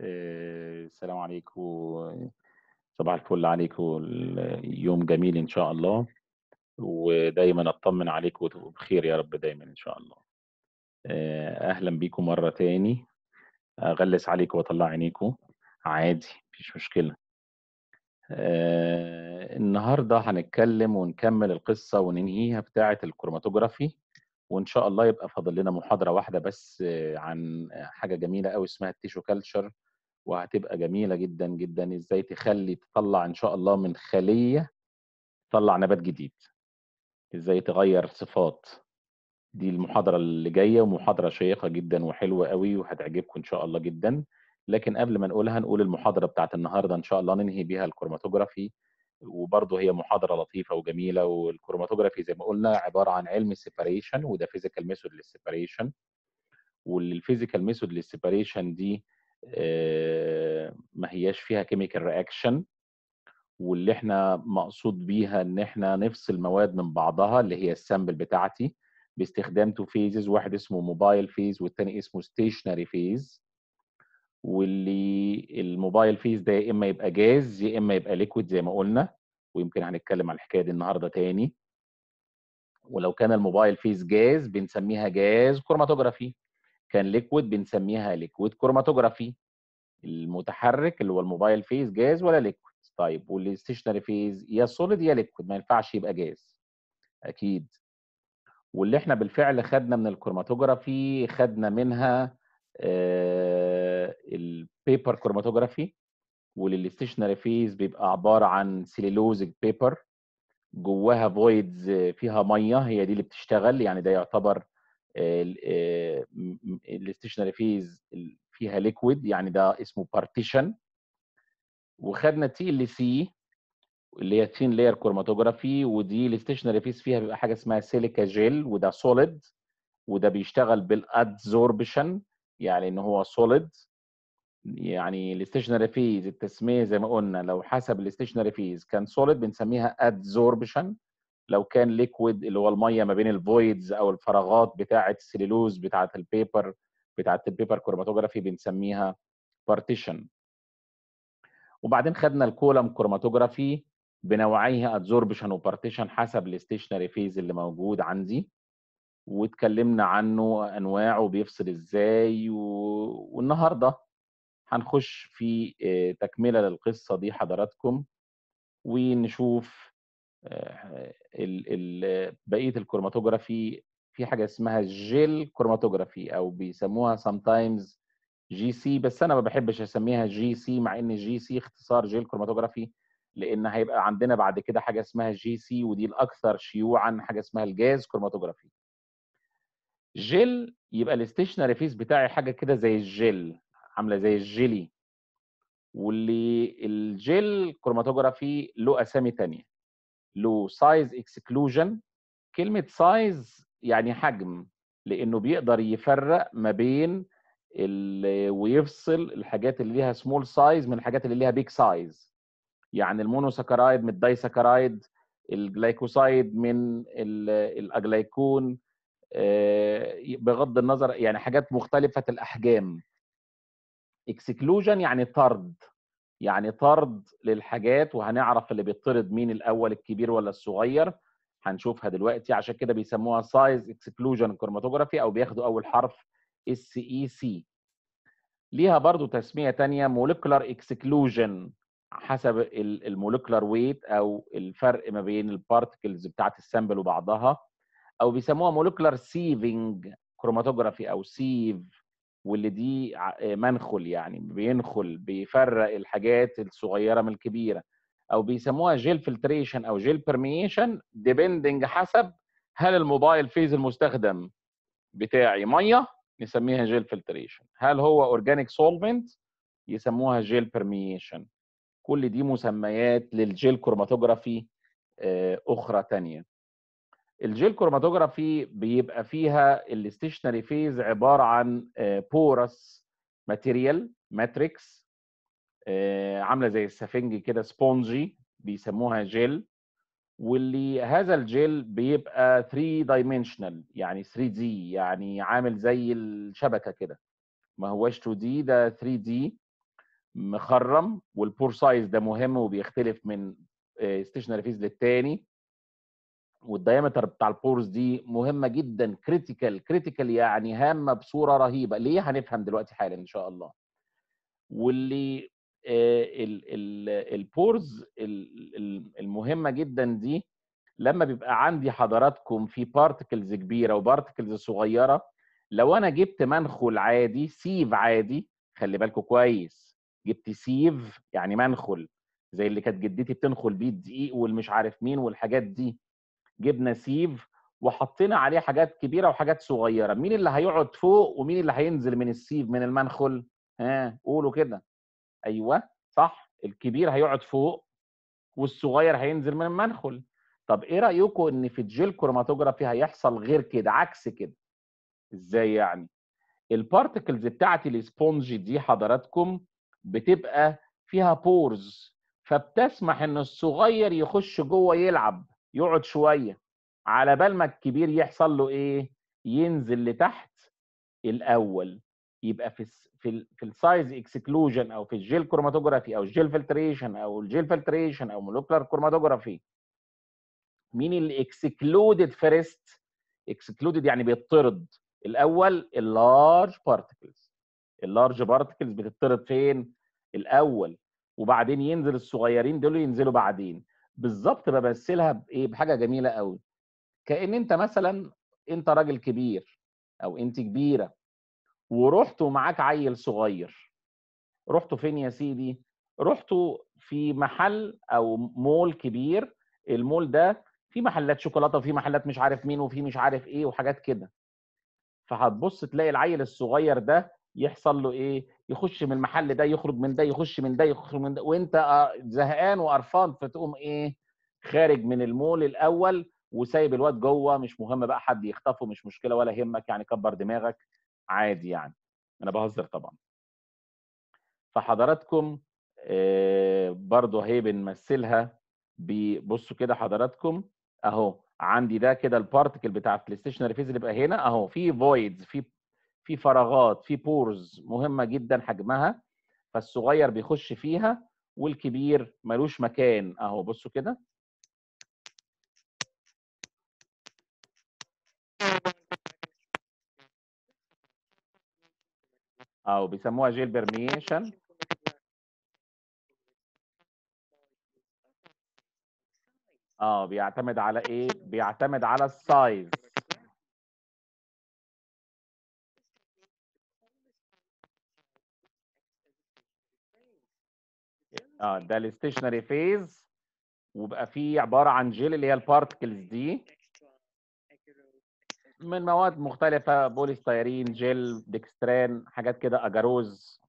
آه، السلام عليكم صباح الفل عليكم يوم جميل ان شاء الله ودايما اطمن عليكم وتبقوا بخير يا رب دايما ان شاء الله آه، اهلا بيكم مره تاني اغلس عليكم واطلع عينيكم عادي مفيش مشكله آه، النهارده هنتكلم ونكمل القصه وننهيها بتاعه الكروماتوجرافي وان شاء الله يبقى فاضل لنا محاضره واحده بس عن حاجه جميله قوي اسمها التيشو كلتشر وهتبقى جميله جدا جدا ازاي تخلي تطلع ان شاء الله من خليه تطلع نبات جديد ازاي تغير صفات دي المحاضره اللي جايه ومحاضره شيقه جدا وحلوه قوي وهتعجبكم ان شاء الله جدا لكن قبل ما نقولها نقول المحاضره بتاعت النهارده ان شاء الله ننهي بيها الكروماتوجرافي وبرضه هي محاضره لطيفه وجميله والكروماتوجرافي زي ما قلنا عباره عن علم السيباريشن وده فيزيكال ميثود للسيباريشن والفيزيكال ميثود للسيباريشن دي آه، ما هياش فيها كيميكال رياكشن واللي احنا مقصود بيها ان احنا نفصل مواد من بعضها اللي هي السامبل بتاعتي باستخدام تو فيزز واحد اسمه موبايل فيز والتاني اسمه ستيشنري فيز واللي الموبايل فيز ده يا اما يبقى جاز يا اما يبقى ليكويد زي ما قلنا ويمكن هنتكلم على الحكايه دي النهارده تاني ولو كان الموبايل فيز جاز بنسميها جاز كروماتوجرافي كان ليكويد بنسميها ليكويد كروماتوجرافي المتحرك اللي هو الموبايل فيز جاز ولا ليكويد طيب والستيشنري فيز يا سوليد يا ليكويد ما ينفعش يبقى جاز اكيد واللي احنا بالفعل خدنا من الكروماتوجرافي خدنا منها البيبر كروماتوجرافي وللستيشنري فيز بيبقى عباره عن سيلولوزيك بيبر جواها فويدز فيها ميه هي دي اللي بتشتغل يعني ده يعتبر الاستشنري آه، فيز فيها ليكويد يعني ده اسمه بارتيشن وخدنا تي ال سي اللي هي ثين لاير كروماتوجرافي ودي الاستشنري فيز فيها بيبقى حاجه اسمها سيليكا جيل وده سوليد وده بيشتغل بالادزوربشن يعني ان هو سوليد يعني الاستشنري فيز التسميه زي ما قلنا لو حسب الاستشنري فيز كان سوليد بنسميها ادزوربشن لو كان ليكويد اللي هو الميه ما بين الفويدز او الفراغات بتاعه السليلوز بتاعه البيبر بتاعه البيبر كروماتوجرافي بنسميها بارتيشن وبعدين خدنا الكولم كروماتوجرافي بنوعيه ادزوربشن وبارتيشن حسب الاستيشنري فيز اللي موجود عندي واتكلمنا عنه انواعه بيفصل ازاي و... والنهارده هنخش في آه، تكمله للقصه دي حضراتكم ونشوف آه، بقيه الكروماتوجرافي في حاجه اسمها جيل كروماتوجرافي او بيسموها sometimes جي سي بس انا ما بحبش اسميها جي سي مع ان جي سي اختصار جيل كروماتوجرافي لان هيبقى عندنا بعد كده حاجه اسمها جي سي ودي الاكثر شيوعا حاجه اسمها الجاز كروماتوجرافي جيل يبقى الاستيشنري فيس بتاعي حاجه كده زي الجيل عامله زي الجيلي واللي الجيل كروماتوجرافي له اسامي ثانيه له سايز اكسكلوجن كلمه سايز يعني حجم لانه بيقدر يفرق ما بين ويفصل الحاجات اللي ليها سمول سايز من الحاجات اللي ليها بيج سايز يعني المونوساكرايد من الدايساكرايد الجلايكوسايد من الاجلايكون آه، بغض النظر يعني حاجات مختلفه الاحجام اكسكلوجن يعني طرد يعني طرد للحاجات وهنعرف اللي بيطرد مين الاول الكبير ولا الصغير هنشوفها دلوقتي عشان كده بيسموها سايز اكسكلوجن كروماتوجرافي او بياخدوا اول حرف اس اي سي ليها برضو تسميه تانية موليكولار اكسكلوجن حسب الموليكولار ويت او الفرق ما بين البارتكلز بتاعه السامبل وبعضها او بيسموها موليكولار سيفنج كروماتوجرافي او سيف واللي دي آه، منخل يعني بينخل بيفرق الحاجات الصغيره من الكبيره او بيسموها جيل فلتريشن او جيل برميشن ديبندنج حسب هل الموبايل فيز المستخدم بتاعي ميه نسميها جيل فلتريشن هل هو اورجانيك سولفنت يسموها جيل برميشن كل دي مسميات للجيل كروماتوجرافي آه، اخرى تانية الجيل كروماتوجرافي بيبقى فيها الاستيشنري فيز عباره عن بورس ماتيريال ماتريكس عامله زي السفنج كده سبونجي بيسموها جيل واللي هذا الجيل بيبقى 3 دايمنشنال يعني 3 دي يعني عامل زي الشبكه كده ما هوش 2 دي ده 3 دي مخرم والبور سايز ده مهم وبيختلف من استيشنري آه، فيز للتاني والديامتر بتاع البورز دي مهمه جدا كريتيكال كريتيكال يعني هامه بصوره رهيبه ليه هنفهم دلوقتي حالا ان شاء الله واللي آه، البورز المهمه جدا دي لما بيبقى عندي حضراتكم في بارتكلز كبيره وبارتكلز صغيره لو انا جبت منخل عادي سيف عادي خلي بالكم كويس جبت سيف يعني منخل زي اللي كانت جدتي بتنخل بيه الدقيق والمش عارف مين والحاجات دي جبنا سيف وحطينا عليه حاجات كبيره وحاجات صغيره مين اللي هيقعد فوق ومين اللي هينزل من السيف من المنخل ها قولوا كده ايوه صح الكبير هيقعد فوق والصغير هينزل من المنخل طب ايه رايكم ان في الجيل كروماتوجرافي هيحصل غير كده عكس كده ازاي يعني البارتكلز بتاعت الاسبونج دي حضراتكم بتبقى فيها بورز فبتسمح ان الصغير يخش جوه يلعب يقعد شويه على بال ما الكبير يحصل له ايه ينزل لتحت الاول يبقى في في في السايز اكسكلوجن او في الجيل كروماتوجرافي او الجيل فلتريشن او الجيل فلتريشن او مولكولار كروماتوجرافي مين اللي اكسكلودد فيرست اكسكلودد يعني بيطرد الاول اللارج بارتكلز اللارج بارتكلز بتطرد فين الاول وبعدين ينزل الصغيرين دول ينزلوا بعدين بالظبط بمثلها بايه بحاجه جميله قوي كان انت مثلا انت راجل كبير او انت كبيره ورحت ومعاك عيل صغير رحتوا فين يا سيدي رحتوا في محل او مول كبير المول ده في محلات شوكولاته وفي محلات مش عارف مين وفي مش عارف ايه وحاجات كده فهتبص تلاقي العيل الصغير ده يحصل له ايه يخش من المحل ده يخرج من ده يخش من ده يخرج من ده وانت آه، زهقان وقرفان فتقوم ايه خارج من المول الاول وسايب الواد جوه مش مهم بقى حد يخطفه مش مشكله ولا يهمك يعني كبر دماغك عادي يعني انا بهزر طبعا فحضراتكم آه، برضه اهي بنمثلها بصوا كده حضراتكم اهو عندي ده كده البارتكل بتاع الستيشنري ستيشن اللي بقى هنا اهو في فويدز في في فراغات في بورز مهمه جدا حجمها فالصغير بيخش فيها والكبير ملوش مكان اهو بصوا كده او بيسموها جيل برميشن اه بيعتمد على ايه بيعتمد على السايز اه ده الستيشنري فيز وبقى فيه عباره عن جيل اللي هي البارتكلز دي من مواد مختلفه بوليستيرين جيل ديكسترين حاجات كده اجاروز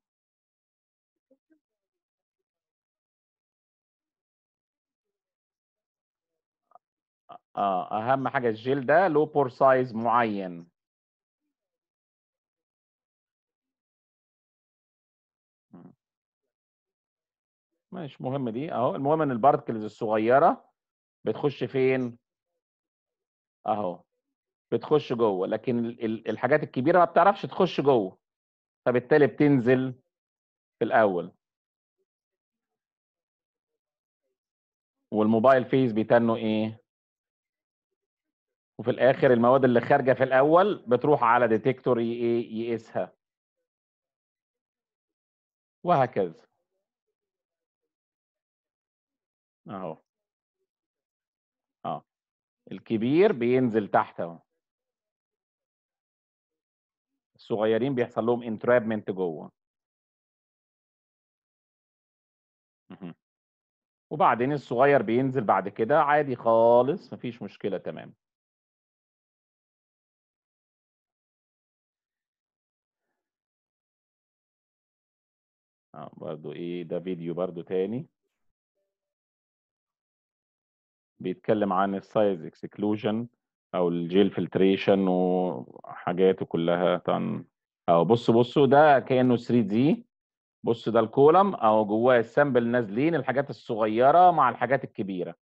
اه اهم حاجه الجيل ده له بور سايز معين مش مهم دي اهو المهم ان البارتكلز الصغيره بتخش فين اهو بتخش جوه لكن الحاجات الكبيره ما بتعرفش تخش جوه فبالتالي بتنزل في الاول والموبايل فيز بيتنوا ايه وفي الاخر المواد اللي خارجه في الاول بتروح على ديتكتور يقيسها وهكذا اهو اه الكبير بينزل تحت اهو الصغيرين بيحصل لهم انترابمنت جوه وبعدين الصغير بينزل بعد كده عادي خالص مفيش مشكلة تمام آه برضو ايه ده فيديو برضو تاني بيتكلم عن السايز اكسكلوجن او الجيل فلتريشن وحاجاته كلها طن او بص بصوا ده كانه 3 دي بص ده الكولم او جواه السامبل نازلين الحاجات الصغيره مع الحاجات الكبيره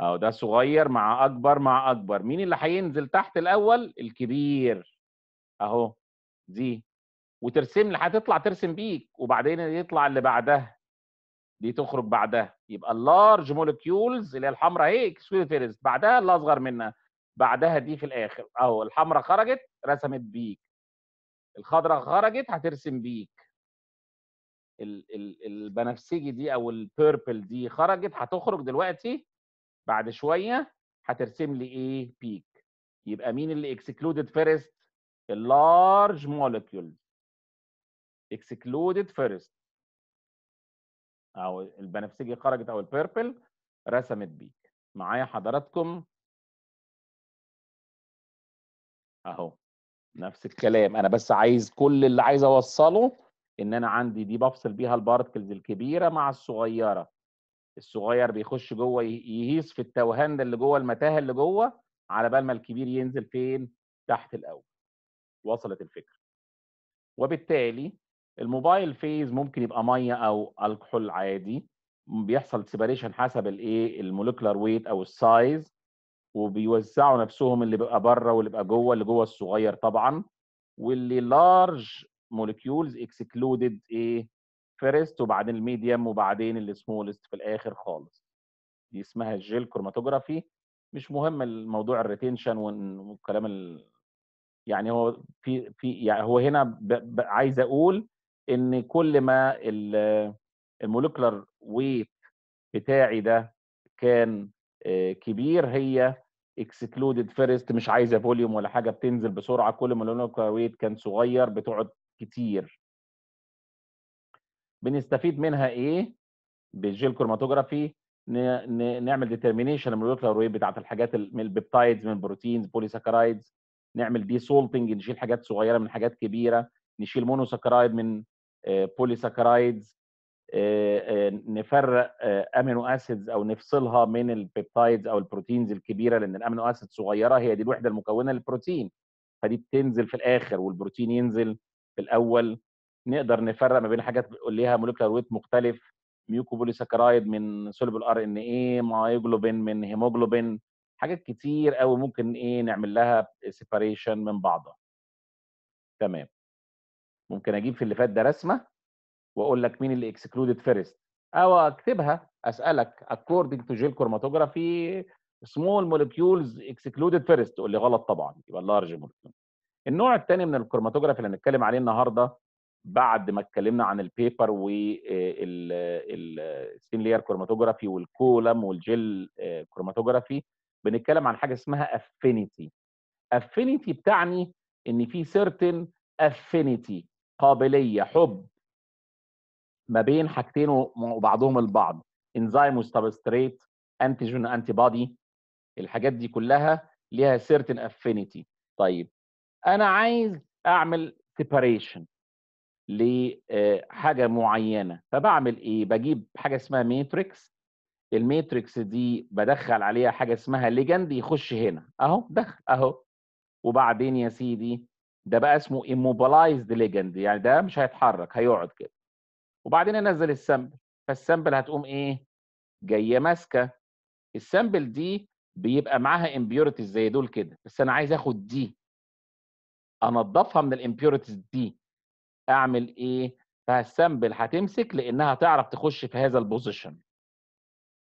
او ده صغير مع اكبر مع اكبر مين اللي هينزل تحت الاول الكبير اهو دي وترسم لي هتطلع ترسم بيك وبعدين يطلع اللي بعدها دي تخرج بعدها يبقى اللارج مولكيولز اللي هي الحمراء اهي فيرست بعدها اللي اصغر منها بعدها دي في الاخر اهو الحمراء خرجت رسمت بيك الخضراء خرجت هترسم بيك البنفسجي دي او البيربل دي خرجت هتخرج دلوقتي بعد شويه هترسم لي ايه بيك يبقى مين اللي اكسكلودد فيرست اللارج مولكيولز اكسكلودد فيرست او البنفسجي خرجت او البيربل رسمت بيك معايا حضراتكم اهو نفس الكلام انا بس عايز كل اللي عايز اوصله ان انا عندي دي بفصل بيها البارتكلز الكبيره مع الصغيره الصغير بيخش جوه يهيص في التوهان ده اللي جوه المتاهه اللي جوه على بال ما الكبير ينزل فين تحت الاول وصلت الفكره وبالتالي الموبايل فيز ممكن يبقى ميه او الكحول عادي بيحصل سيباريشن حسب الايه المولكولار ويت او السايز وبيوزعوا نفسهم اللي بيبقى بره واللي بيبقى جوه اللي جوه الصغير طبعا واللي لارج مولكيولز اكسكلودد ايه فيرست وبعدين الميديم وبعدين السمولست في الاخر خالص دي اسمها الجيل كروماتوجرافي مش مهم الموضوع الريتنشن والكلام ال... يعني هو في في يعني هو هنا ب... ب... عايز اقول ان كل ما المولكولر ويت بتاعي ده كان آه، كبير هي اكسكلودد فيرست مش عايزه فوليوم ولا حاجه بتنزل بسرعه كل ما المولكولر ويت كان صغير بتقعد كتير بنستفيد منها ايه بالجيل كروماتوجرافي نعمل ديترمينيشن المولكولر ويت بتاعت الحاجات من البيبتايدز من البروتينز بوليساكرايدز نعمل دي سولتنج نشيل حاجات صغيره من حاجات كبيره نشيل مونوساكرايد من بوليساكرايدز آه، آه، آه، نفرق امينو اسيدز او نفصلها من البيبتايدز او البروتينز الكبيره لان الامينو اسيد صغيره هي دي الوحده المكونه للبروتين فدي بتنزل في الاخر والبروتين ينزل في الاول نقدر نفرق ما بين حاجات ليها مولكيولار ويت مختلف ميوكوبوليساكرايد من سولبل ار ان اي مايوجلوبين من هيموجلوبين حاجات كتير قوي ممكن ايه نعمل لها سيباريشن من بعضها تمام ممكن اجيب في اللي فات ده رسمه واقول لك مين اللي اكسكلودد فيرست او اكتبها اسالك اكوردنج تو جيل كروماتوجرافي سمول مولكيولز اكسكلودد فيرست تقول لي غلط طبعا يبقى اللارج مولكيول النوع الثاني من الكروماتوجرافي اللي هنتكلم عليه النهارده بعد ما اتكلمنا عن البيبر والسين لير كروماتوجرافي والكولم والجيل كروماتوجرافي بنتكلم عن حاجه اسمها افينيتي افينيتي بتعني ان في سيرتن افينيتي قابليه حب ما بين حاجتين وبعضهم البعض انزيم وسبستريت انتيجين انتي بادي الحاجات دي كلها ليها سيرتن افينيتي طيب انا عايز اعمل سيباريشن لحاجه آه، معينه فبعمل ايه بجيب حاجه اسمها ماتريكس الماتريكس دي بدخل عليها حاجه اسمها ليجند يخش هنا اهو دخل اهو وبعدين يا سيدي ده بقى اسمه immobilized ligand يعني ده مش هيتحرك هيقعد كده وبعدين انزل السامبل فالسامبل هتقوم ايه جايه ماسكه السامبل دي بيبقى معاها امبيورتيز زي دول كده بس انا عايز اخد دي انضفها من الامبيورتيز دي اعمل ايه فالسامبل هتمسك لانها تعرف تخش في هذا البوزيشن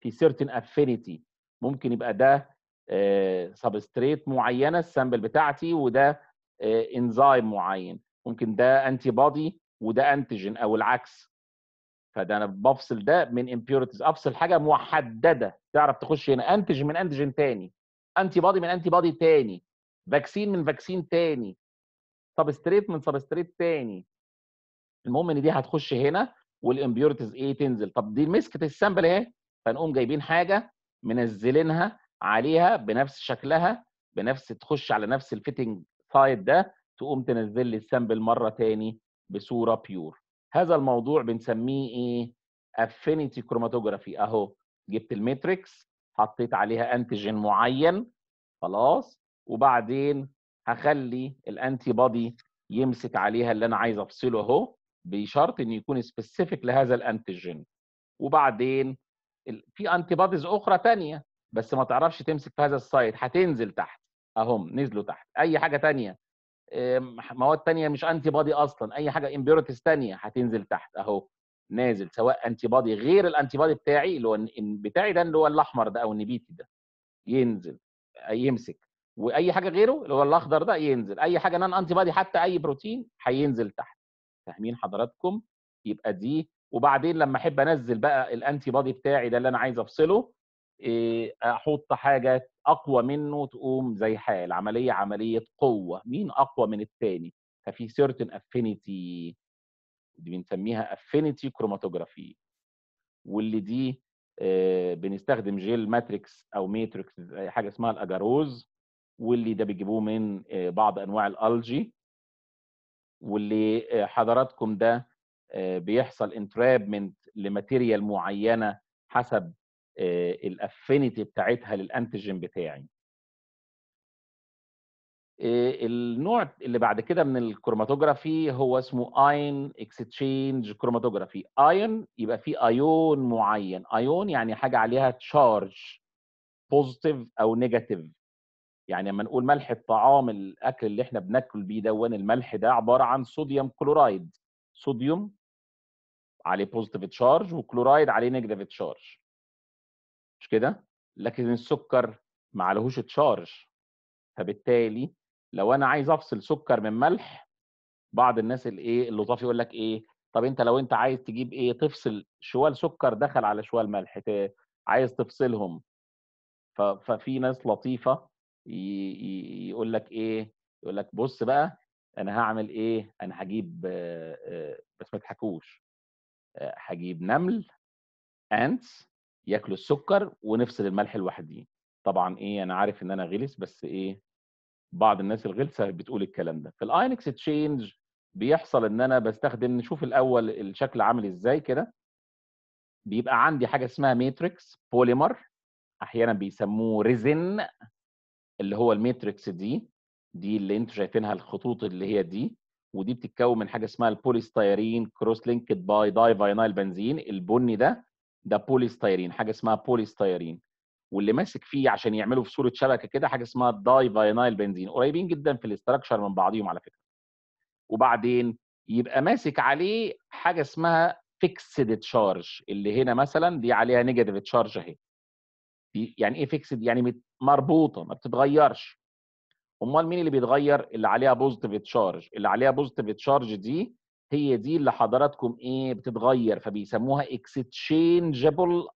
في سيرتن افينيتي ممكن يبقى ده سبستريت آه، معينه السامبل بتاعتي وده انزيم آه، معين ممكن ده انتي بادي وده انتيجين او العكس فده انا بفصل ده من امبيورتيز افصل حاجه محدده تعرف تخش هنا انتيجين من انتيجين تاني انتي بادي من انتي بادي تاني فاكسين من فاكسين تاني سبستريت من سبستريت تاني المهم ان دي هتخش هنا والامبيورتيز ايه تنزل طب دي مسكت السامبل اهي فنقوم جايبين حاجه منزلينها عليها بنفس شكلها بنفس تخش على نفس الفيتنج التايب ده تقوم تنزل لي السامبل مره ثاني بصوره بيور هذا الموضوع بنسميه ايه افينيتي كروماتوجرافي اهو جبت الماتريكس حطيت عليها انتيجين معين خلاص وبعدين هخلي الانتي بودي يمسك عليها اللي انا عايز افصله اهو بشرط انه يكون سبيسيفيك لهذا الانتيجين وبعدين في انتي بوديز اخرى ثانيه بس ما تعرفش تمسك في هذا السايت هتنزل تحت اهم نزلوا تحت اي حاجه تانية آمم، مواد تانية مش انتي بادي اصلا اي حاجه امبيورتيز تانية هتنزل تحت اهو نازل سواء انتي بادي غير الانتي بادي بتاعي اللي هو بتاعي ده اللي هو الاحمر ده او النبيتي ده ينزل يمسك واي حاجه غيره اللي هو الاخضر ده ينزل اي حاجه نان انتي بادي حتى اي بروتين هينزل تحت فاهمين حضراتكم يبقى دي وبعدين لما احب انزل بقى الانتي بادي بتاعي ده اللي انا عايز افصله احط حاجه اقوى منه تقوم زي حال عمليه عمليه قوه مين اقوى من الثاني ففي سيرتن افينيتي دي بنسميها افينيتي كروماتوجرافي واللي دي بنستخدم جيل ماتريكس او ماتريكس حاجه اسمها الاجاروز واللي ده بيجيبوه من بعض انواع الالجي واللي حضراتكم ده بيحصل انترابمنت لماتيريال معينه حسب آه، الافينيتي بتاعتها للانتيجين بتاعي آه، النوع اللي بعد كده من الكروماتوجرافي هو اسمه اين اكستشينج كروماتوجرافي اين يبقى فيه ايون معين ايون يعني حاجه عليها تشارج بوزيتيف او نيجاتيف يعني لما نقول ملح الطعام الاكل اللي احنا بناكل بيه دون الملح ده عباره عن صوديوم كلورايد صوديوم عليه بوزيتيف تشارج وكلورايد عليه نيجاتيف تشارج مش كده لكن السكر ما عليهوش تشارج فبالتالي لو انا عايز افصل سكر من ملح بعض الناس الايه اللطاف يقول لك ايه طب انت لو انت عايز تجيب ايه تفصل شوال سكر دخل على شوال ملح عايز تفصلهم ففي ناس لطيفه يقول لك ايه يقول لك بص بقى انا هعمل ايه انا هجيب بس ما تضحكوش هجيب نمل انتس ياكلوا السكر ونفصل الملح لوحديه طبعا ايه انا عارف ان انا غلس بس ايه بعض الناس الغلسه بتقول الكلام ده في الاين اكسشينج بيحصل ان انا بستخدم نشوف الاول الشكل عامل ازاي كده بيبقى عندي حاجه اسمها ماتريكس بوليمر احيانا بيسموه ريزن اللي هو الماتريكس دي دي اللي انتوا شايفينها الخطوط اللي هي دي ودي بتتكون من حاجه اسمها البوليستيرين كروس لينكد باي داي فاينيل بنزين البني ده ده بوليستيرين حاجه اسمها بوليستيرين واللي ماسك فيه عشان يعمله في صوره شبكه كده حاجه اسمها الداي فاينايل بنزين قريبين جدا في الاستراكشر من بعضهم على فكره وبعدين يبقى ماسك عليه حاجه اسمها فيكسد تشارج اللي هنا مثلا دي عليها نيجاتيف تشارج اهي يعني ايه فيكسد يعني مربوطه ما بتتغيرش امال مين اللي بيتغير اللي عليها بوزيتيف تشارج اللي عليها بوزيتيف تشارج دي هي دي اللي حضراتكم ايه بتتغير فبيسموها اكستشينجبل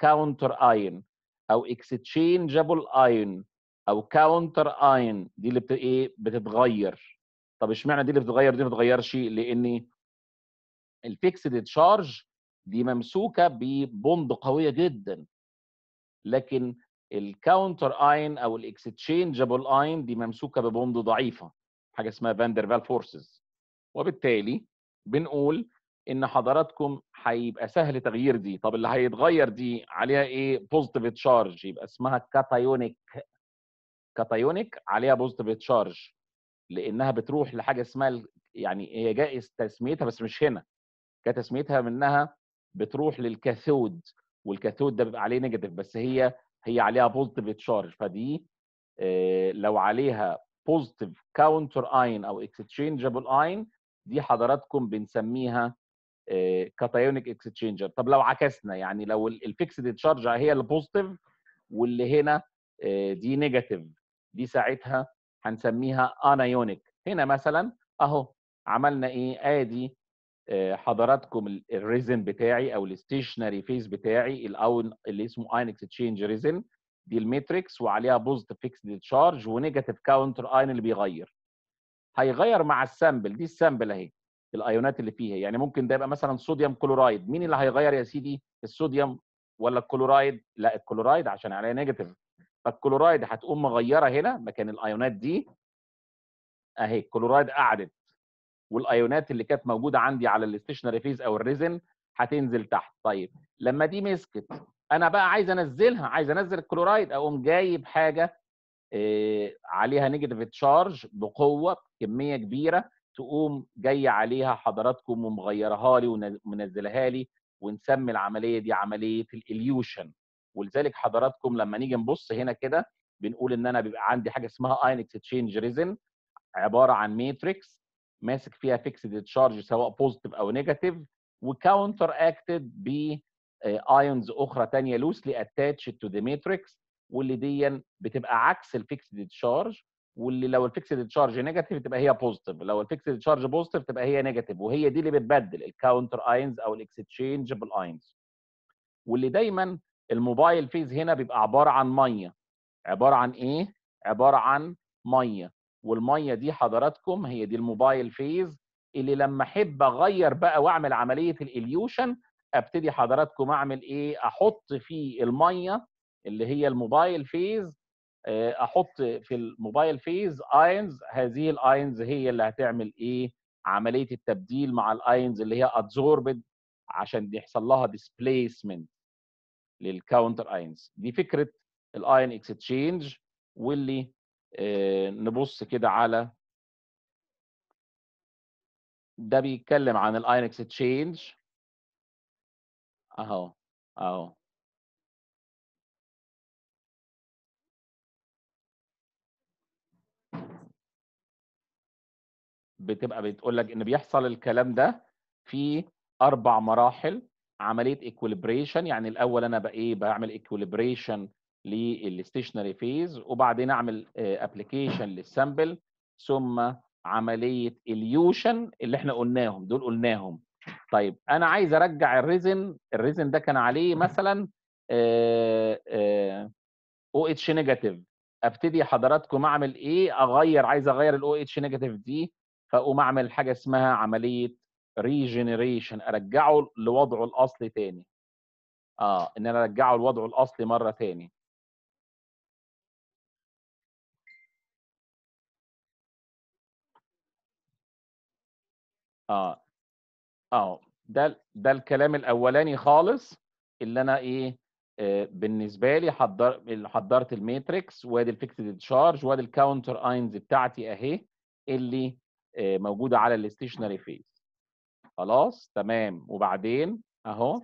كاونتر اين او اكستشينجبل اين او كاونتر اين دي اللي بت ايه بتتغير طب اشمعنى دي اللي بتتغير دي ما بتتغيرش لان الفيكسد تشارج دي ممسوكه ببوند قويه جدا لكن الكاونتر اين او الاكستشينجبل اين دي ممسوكه ببوند ضعيفه حاجه اسمها فاندرفال فورسز وبالتالي بنقول ان حضراتكم هيبقى سهل تغيير دي طب اللي هيتغير دي عليها ايه بوزيتيف تشارج يبقى اسمها كاتايونيك كاتايونيك عليها بوزيتيف تشارج لانها بتروح لحاجه اسمها يعني هي جائز تسميتها بس مش هنا تسميتها منها بتروح للكاثود والكاثود ده بيبقى عليه نيجاتيف بس هي هي عليها بوزيتيف تشارج فدي آه، لو عليها بوزيتيف كاونتر اين او اكسشينجبل اين دي حضراتكم بنسميها كاتايونيك آه، اكسشينجر طب لو عكسنا يعني لو الفيكسد تشارج هي البوزيتيف واللي هنا آه، دي نيجاتيف دي ساعتها هنسميها انايونيك هنا مثلا اهو عملنا ايه ادي آه، حضراتكم الريزن بتاعي او الستيشنري فيز بتاعي الاون اللي اسمه اين اكسشينج ريزن دي الميتريكس وعليها بوزيتيف فيكسد تشارج ونيجاتيف كاونتر اين اللي بيغير هيغير مع السامبل دي السامبل اهي الايونات اللي فيها يعني ممكن ده يبقى مثلا صوديوم كلورايد مين اللي هيغير يا سيدي الصوديوم ولا الكلورايد لا الكلورايد عشان عليه نيجاتيف فالكلورايد هتقوم مغيره هنا مكان الايونات دي اهي الكلورايد قعدت والايونات اللي كانت موجوده عندي على الاستشنري فيز او الريزن هتنزل تحت طيب لما دي مسكت انا بقى عايز انزلها عايز انزل الكلورايد اقوم جايب حاجه آه، عليها نيجاتيف تشارج بقوه كميه كبيره تقوم جايه عليها حضراتكم ومغيرها لي ومنزلها لي ونسمي العمليه دي عمليه الاليوشن ولذلك حضراتكم لما نيجي نبص هنا كده بنقول ان انا بيبقى عندي حاجه اسمها اين اكسشينج ريزن عباره عن ماتريكس ماسك فيها فيكسد تشارج سواء بوزيتيف او نيجاتيف وكاونتر اكتد ب ايونز آه، اخرى ثانيه لوسلي اتاتش تو ذا ماتريكس واللي دي بتبقى عكس الفيكسد تشارج واللي لو الفيكسد تشارج نيجاتيف تبقى هي بوزيتيف لو الفيكسد تشارج بوزيتيف تبقى هي نيجاتيف وهي دي اللي بتبدل الكاونتر اينز او الاكستشينجبل اينز واللي دايما الموبايل فيز هنا بيبقى عباره عن ميه عباره عن ايه عباره عن ميه والميه دي حضراتكم هي دي الموبايل فيز اللي لما احب اغير بقى واعمل عمليه الاليوشن ابتدي حضراتكم اعمل ايه احط فيه الميه اللي هي الموبايل فيز آه، احط في الموبايل فيز اينز هذه الاينز هي اللي هتعمل ايه عمليه التبديل مع الاينز اللي هي ادزوربد عشان يحصل لها ديسبيسمنت للكاونتر اينز دي فكره الاين اكستشينج واللي آه، نبص كده على ده بيتكلم عن الاين اكستشينج اهو اهو بتبقى بتقول لك ان بيحصل الكلام ده في اربع مراحل عمليه ايكوليبريشن يعني الاول انا بقى ايه بعمل ايكوليبريشن للستيشنري فيز وبعدين اعمل ابلكيشن آه، للسامبل ثم عمليه اليوشن اللي احنا قلناهم دول قلناهم طيب انا عايز ارجع الريزن الريزن ده كان عليه مثلا او اتش نيجاتيف ابتدي حضراتكم اعمل ايه اغير عايز اغير الاو اتش نيجاتيف دي فاقوم اعمل حاجه اسمها عمليه ريجنريشن ارجعه لوضعه الاصلي تاني اه ان انا ارجعه لوضعه الاصلي مره تاني اه اه ده ده الكلام الاولاني خالص اللي انا ايه آه، بالنسبه لي حضر حضرت الماتريكس وادي الفيكسد تشارج وادي الكاونتر اينز بتاعتي اهي اللي آه، موجوده على الاستيشنري فيز خلاص تمام وبعدين اهو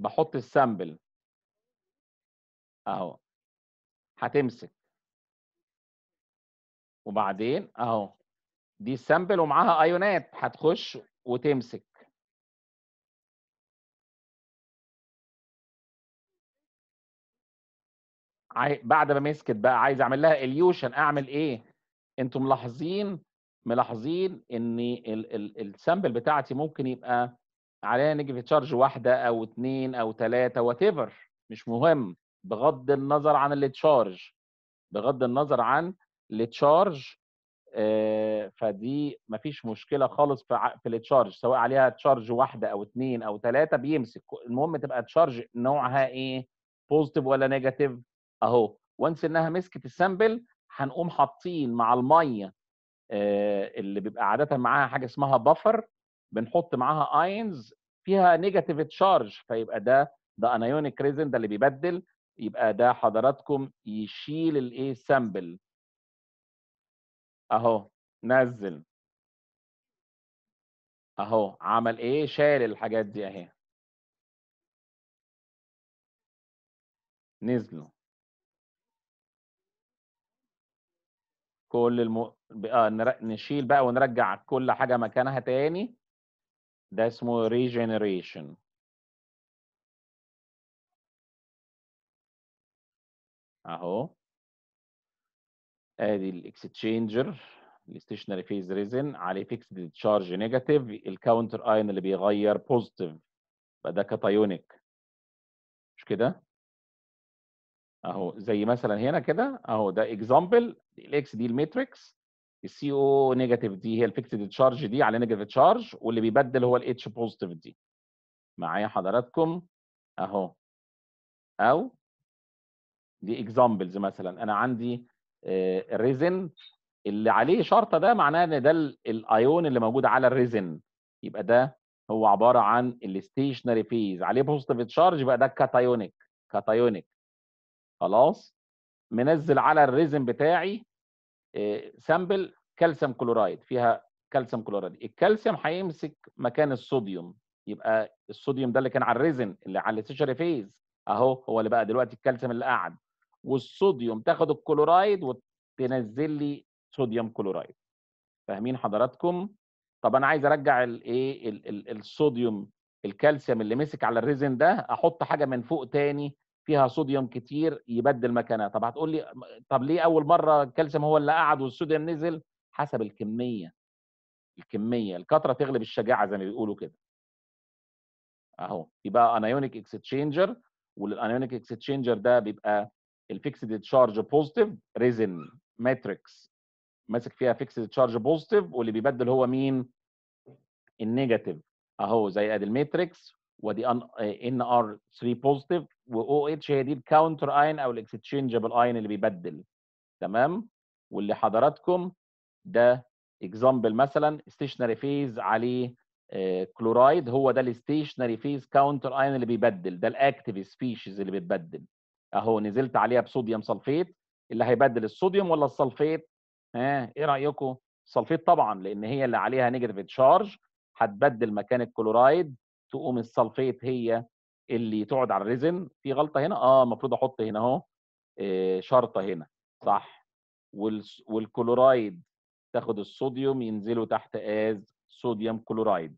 بحط السامبل اهو هتمسك وبعدين اهو دي السامبل ومعاها ايونات هتخش وتمسك بعد ما مسكت بقى عايز اعمل لها اليوشن اعمل ايه انتم ملاحظين ملاحظين ان السامبل بتاعتي ممكن يبقى عليها نيجاتيف تشارج واحده او اثنين او ثلاثه وات مش مهم بغض النظر عن التشارج بغض النظر عن التشارج آه، فدي مفيش مشكله خالص في التشارج سواء عليها تشارج واحده او اثنين او ثلاثه بيمسك المهم تبقى تشارج نوعها ايه بوزيتيف ولا نيجاتيف اهو وانس انها مسكت السامبل هنقوم حاطين مع الميه آه، اللي بيبقى عاده معاها حاجه اسمها بفر بنحط معاها اينز فيها نيجاتيف تشارج فيبقى ده ده انايونيك ريزن ده اللي بيبدل يبقى ده حضراتكم يشيل الايه سامبل اهو نزل اهو عمل ايه شال الحاجات دي اهي نزلوا كل الم... آه نر... نشيل بقى ونرجع كل حاجه مكانها تاني ده اسمه regeneration اهو ادي الاكستشينجر الستيشنري فيز ريزن عليه فيكسد تشارج نيجاتيف الكاونتر اين اللي بيغير بوزيتيف فده ده كاتايونيك مش كده اهو زي مثلا هنا كده اهو ده اكزامبل الاكس دي الماتريكس السي او نيجاتيف دي هي الفيكسد تشارج دي على نيجاتيف تشارج واللي بيبدل هو الاتش بوزيتيف دي معايا حضراتكم اهو او دي اكزامبلز مثلا انا عندي الريزن آه، اللي عليه شرطه ده معناه ان ده الايون اللي موجود على الريزن يبقى ده هو عباره عن الستيشنري فيز عليه بوزيتيف تشارج يبقى ده كاتايونيك كاتايونيك خلاص منزل على الريزن بتاعي آه، سامبل كالسيوم كلورايد فيها كالسيوم كلورايد الكالسيوم هيمسك مكان الصوديوم يبقى الصوديوم ده اللي كان على الريزن اللي على السيشري فيز اهو هو اللي بقى دلوقتي الكالسيوم اللي قعد والصوديوم تاخد الكلورايد وتنزل لي صوديوم كلورايد فاهمين حضراتكم طب انا عايز ارجع الايه الصوديوم الكالسيوم اللي مسك على الريزن ده احط حاجه من فوق تاني فيها صوديوم كتير يبدل مكانها طب هتقول لي طب ليه اول مره الكالسيوم هو اللي قعد والصوديوم نزل حسب الكميه الكميه الكتره تغلب الشجاعه زي ما بيقولوا كده اهو يبقى انايونيك اكستشينجر والانايونيك اكستشينجر ده بيبقى الفيكسد تشارج بوزيتيف ريزن ماتريكس ماسك فيها فيكسد تشارج بوزيتيف واللي بيبدل هو مين النيجاتيف اهو زي ادي الماتريكس ودي ان إيه، ار 3 بوزيتيف و او اتش هي دي الكاونتر اين او الاكستشينجبل اين اللي بيبدل تمام واللي حضراتكم ده اكزامبل مثلا ستيشنري فيز عليه كلورايد آه، هو ده الستيشنري فيز كاونتر اين اللي بيبدل ده الاكتيف سبيشيز اللي بتبدل اهو نزلت عليها بصوديوم سلفيت اللي هيبدل الصوديوم ولا السلفيت ها ايه رايكم السلفيت طبعا لان هي اللي عليها نيجاتيف تشارج هتبدل مكان الكلورايد تقوم السلفيت هي اللي تقعد على الريزن في غلطه هنا اه المفروض احط هنا اهو آه، شرطه هنا صح والكلورايد تاخد الصوديوم ينزلوا تحت از صوديوم كلورايد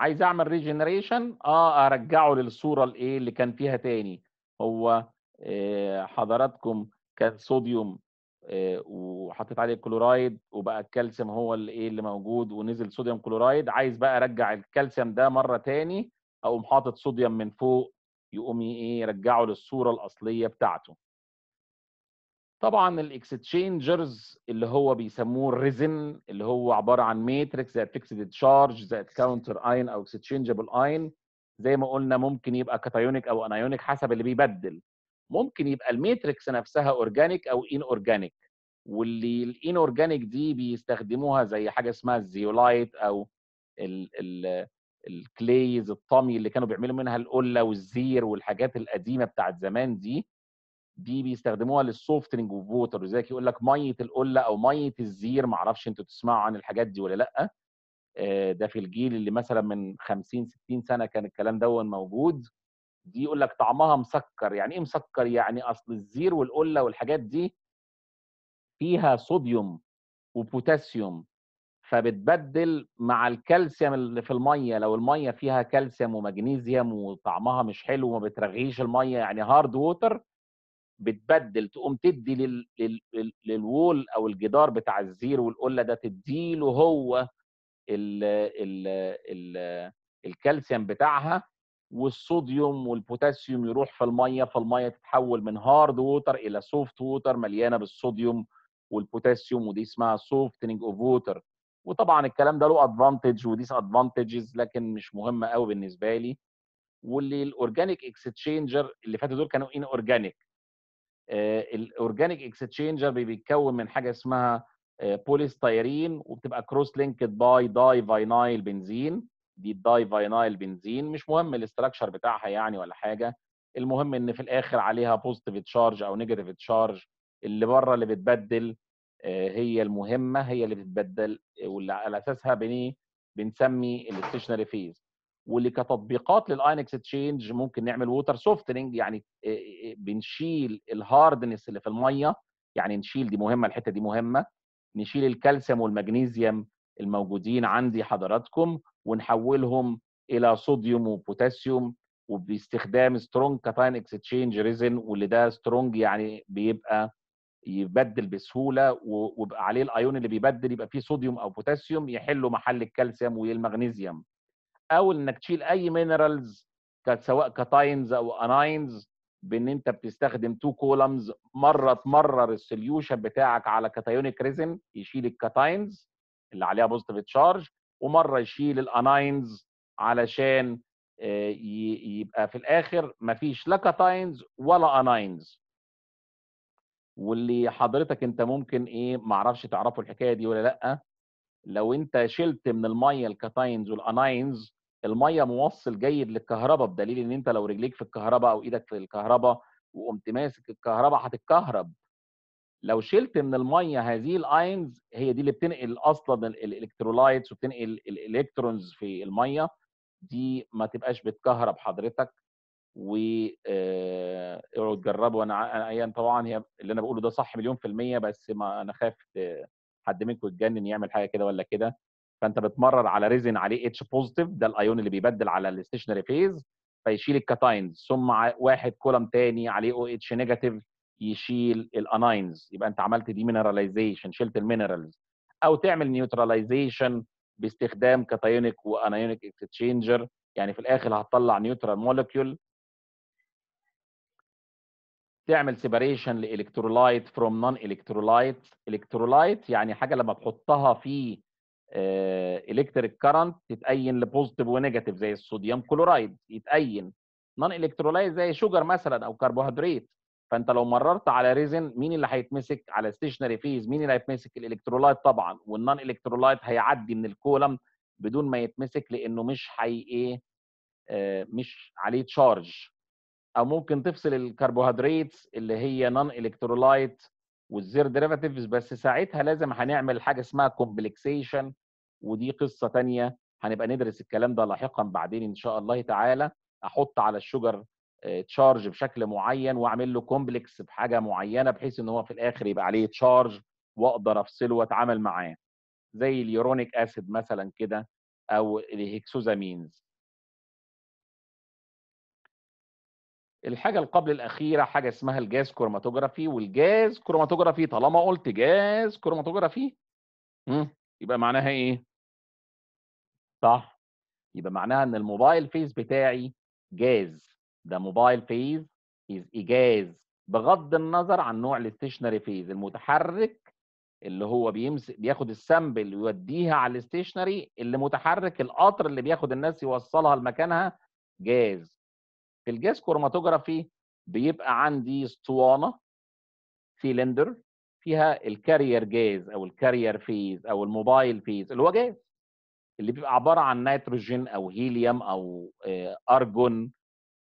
عايز اعمل ريجنريشن اه ارجعه للصوره الايه اللي كان فيها تاني هو آه، حضراتكم كان صوديوم آه، وحطيت عليه كلورايد وبقى الكالسيوم هو اللي ايه اللي موجود ونزل صوديوم كلورايد عايز بقى ارجع الكالسيوم ده مره تاني اقوم حاطط صوديوم من فوق يقوم ايه يرجعه للصوره الاصليه بتاعته طبعا الاكستشينجرز اللي هو بيسموه الريزن اللي هو عباره عن ماتريكس زائد فيكسد تشارج زائد كاونتر اين او اكستشينجبل اين زي ما قلنا ممكن يبقى كاتايونيك او انايونيك حسب اللي بيبدل ممكن يبقى الميتريكس نفسها اورجانيك او ان اورجانيك واللي الان اورجانيك دي بيستخدموها زي حاجه اسمها الزيولايت او ال ال الكليز الطمي اللي كانوا بيعملوا منها القله والزير والحاجات القديمه بتاعه زمان دي دي بيستخدموها للسوفتنج اوف ووتر وزيك يقول لك ميه القله او ميه الزير معرفش انتوا تسمعوا عن الحاجات دي ولا لا آه، ده في الجيل اللي مثلا من 50 60 سنه كان الكلام دون موجود دي يقول لك طعمها مسكر يعني ايه مسكر يعني اصل الزير والقله والحاجات دي فيها صوديوم وبوتاسيوم فبتبدل مع الكالسيوم اللي في الميه لو الميه فيها كالسيوم ومغنيزيوم وطعمها مش حلو وما بترغيش الميه يعني هارد ووتر بتبدل تقوم تدي لل... لل... للوول او الجدار بتاع الزير والقله ده تديله هو ال... ال... ال... الكالسيوم بتاعها والصوديوم والبوتاسيوم يروح في الميه فالميه تتحول من هارد ووتر الى سوفت ووتر مليانه بالصوديوم والبوتاسيوم ودي اسمها سوفتنج اوف ووتر وطبعا الكلام ده له ادفانتج وديس ادفانتجز لكن مش مهمه قوي بالنسبه لي واللي الاورجانيك اكستشينجر اللي فاتوا دول كانوا ان اورجانيك الاورجانيك اكستشينجر بيتكون من حاجه اسمها بوليستيرين آه، وبتبقى كروس لينكد باي داي فاينايل بنزين دي الداي فاينايل بنزين مش مهم الاستراكشر بتاعها يعني ولا حاجه المهم ان في الاخر عليها بوزيتيف تشارج او نيجاتيف تشارج اللي بره اللي بتبدل آه، هي المهمه هي اللي بتبدل واللي على اساسها بنيه بنسمي الاستيشنري فيز واللي كتطبيقات للاينكس تشينج ممكن نعمل ووتر سوفتنج يعني آه، آه، بنشيل الهاردنس اللي في الميه يعني نشيل دي مهمه الحته دي مهمه نشيل الكالسيوم والمغنيسيوم الموجودين عندي حضراتكم ونحولهم الى صوديوم وبوتاسيوم وباستخدام سترونج كاتاين اكستشينج ريزن واللي ده سترونج يعني بيبقى يبدل بسهوله ويبقى عليه الايون اللي بيبدل يبقى فيه صوديوم او بوتاسيوم يحلوا محل الكالسيوم والمغنيزيوم او انك تشيل اي مينرالز سواء كاتاينز او اناينز بان انت بتستخدم تو كولمز مره تمرر السوليوشن بتاعك على كاتايونيك ريزن يشيل الكاتاينز اللي عليها بوزيتيف تشارج ومره يشيل الاناينز علشان آه، يبقى في الاخر مفيش لا كاتاينز ولا اناينز واللي حضرتك انت ممكن ايه معرفش تعرفوا الحكايه دي ولا لا لو انت شلت من الميه الكاتاينز والاناينز الميه موصل جيد للكهرباء بدليل ان انت لو رجليك في الكهرباء او ايدك في الكهرباء وقمت ماسك الكهرباء هتتكهرب لو شلت من الميه هذه الاينز هي دي اللي بتنقل اصلا الالكترولايتس وبتنقل الالكترونز في الميه دي ما تبقاش بتكهرب حضرتك و آه، اقعد جربوا انا ايان طبعا هي اللي انا بقوله ده صح مليون في الميه بس ما انا خايف حد منكم يتجنن يعمل حاجه كده ولا كده فانت بتمرر على ريزن عليه اتش بوزيتيف ده الايون اللي بيبدل على الستيشنري فيز فيشيل الكاتاينز ثم واحد كولم تاني عليه او اتش نيجاتيف يشيل الاناينز يبقى انت عملت ديمينراليزيشن شلت المينرالز او تعمل نيوتراليزيشن باستخدام كاتايونيك وانايونيك اكستشينجر يعني في الاخر هتطلع نيوترال مولكيول تعمل سيباريشن لالكترولايت فروم نون الكترولايت الكترولايت يعني حاجه لما تحطها في الكتريك آه، كارنت تتاين لبوزيتيف ونيجاتيف زي الصوديوم كلورايد يتاين نون الكترولايت زي شوجر مثلا او كربوهيدرات فانت لو مررت على ريزن مين اللي هيتمسك على ستيشنري فيز مين اللي هيتمسك الالكترولايت طبعا والنون الكترولايت هيعدي من الكولم بدون ما يتمسك لانه مش هي ايه آه، مش عليه تشارج او ممكن تفصل الكربوهيدرات اللي هي نون الكترولايت والزير ديريفاتيفز بس ساعتها لازم هنعمل حاجه اسمها كومبلكسيشن ودي قصه ثانيه هنبقى ندرس الكلام ده لاحقا بعدين ان شاء الله تعالى احط على الشجر تشارج بشكل معين واعمل له كومبلكس بحاجه معينه بحيث ان هو في الاخر يبقى عليه تشارج واقدر افصله واتعامل معاه زي اليورونيك اسيد مثلا كده او الهكسوزامينز الحاجه القبل الاخيره حاجه اسمها الجاز كروماتوجرافي والجاز كروماتوجرافي طالما قلت جاز كروماتوجرافي يبقى معناها ايه صح يبقى معناها ان الموبايل فيس بتاعي جاز ده موبايل فيز از ايجاز بغض النظر عن نوع الاستيشنري فيز المتحرك اللي هو بيمسك بياخد السامبل ويوديها على الاستيشنري اللي متحرك القطر اللي بياخد الناس يوصلها لمكانها جاز في الجاز كروماتوجرافي بيبقى عندي اسطوانه سيلندر فيها الكارير جاز او الكارير فيز او الموبايل فيز اللي هو جاز اللي بيبقى عباره عن نيتروجين او هيليوم او ارجون آه،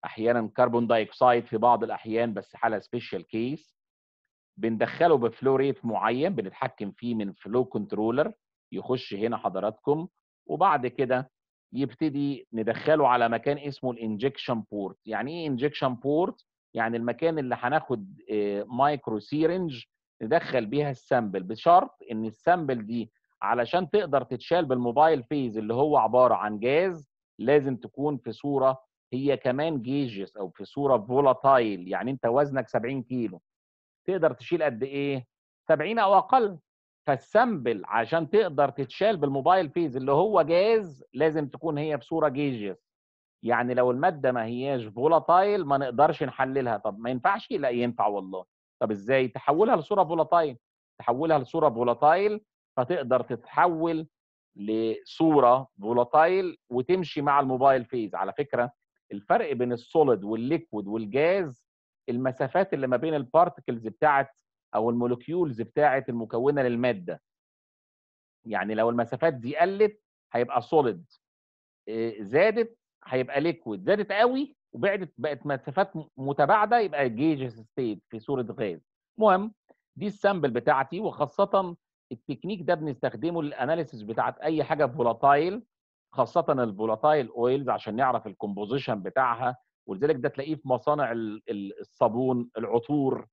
احيانا كربون دايكسايد في بعض الاحيان بس حاله سبيشال كيس بندخله بفلو ريت معين بنتحكم فيه من فلو كنترولر يخش هنا حضراتكم وبعد كده يبتدي ندخله على مكان اسمه الانجكشن بورت يعني ايه انجكشن بورت يعني المكان اللي هناخد مايكرو آه، سيرنج ندخل بيها السامبل بشرط ان السامبل دي علشان تقدر تتشال بالموبايل فيز اللي هو عباره عن جاز لازم تكون في صوره هي كمان جيجس او في صوره فولاتايل يعني انت وزنك 70 كيلو تقدر تشيل قد ايه 70 او اقل فالسامبل عشان تقدر تتشال بالموبايل فيز اللي هو جاز لازم تكون هي في صوره جيجس يعني لو الماده ما هياش فولاتايل ما نقدرش نحللها طب ما ينفعش لا ينفع والله طب ازاي تحولها لصوره فولاتايل تحولها لصوره فولاتايل فتقدر تتحول لصوره فولاتايل وتمشي مع الموبايل فيز على فكره الفرق بين السوليد والليكويد والجاز المسافات اللي ما بين البارتكلز بتاعه او المولكيولز بتاعه المكونه للماده يعني لو المسافات دي قلت هيبقى سوليد آه، زادت هيبقى ليكويد زادت قوي وبعدت بقت مسافات متباعده يبقى جيج ستيت في صوره غاز المهم دي السامبل بتاعتي وخاصه التكنيك ده بنستخدمه للاناليسيس بتاعت اي حاجه فولاتايل خاصه الفولاتايل اويلز عشان نعرف الكومبوزيشن بتاعها ولذلك ده تلاقيه في مصانع الصابون العطور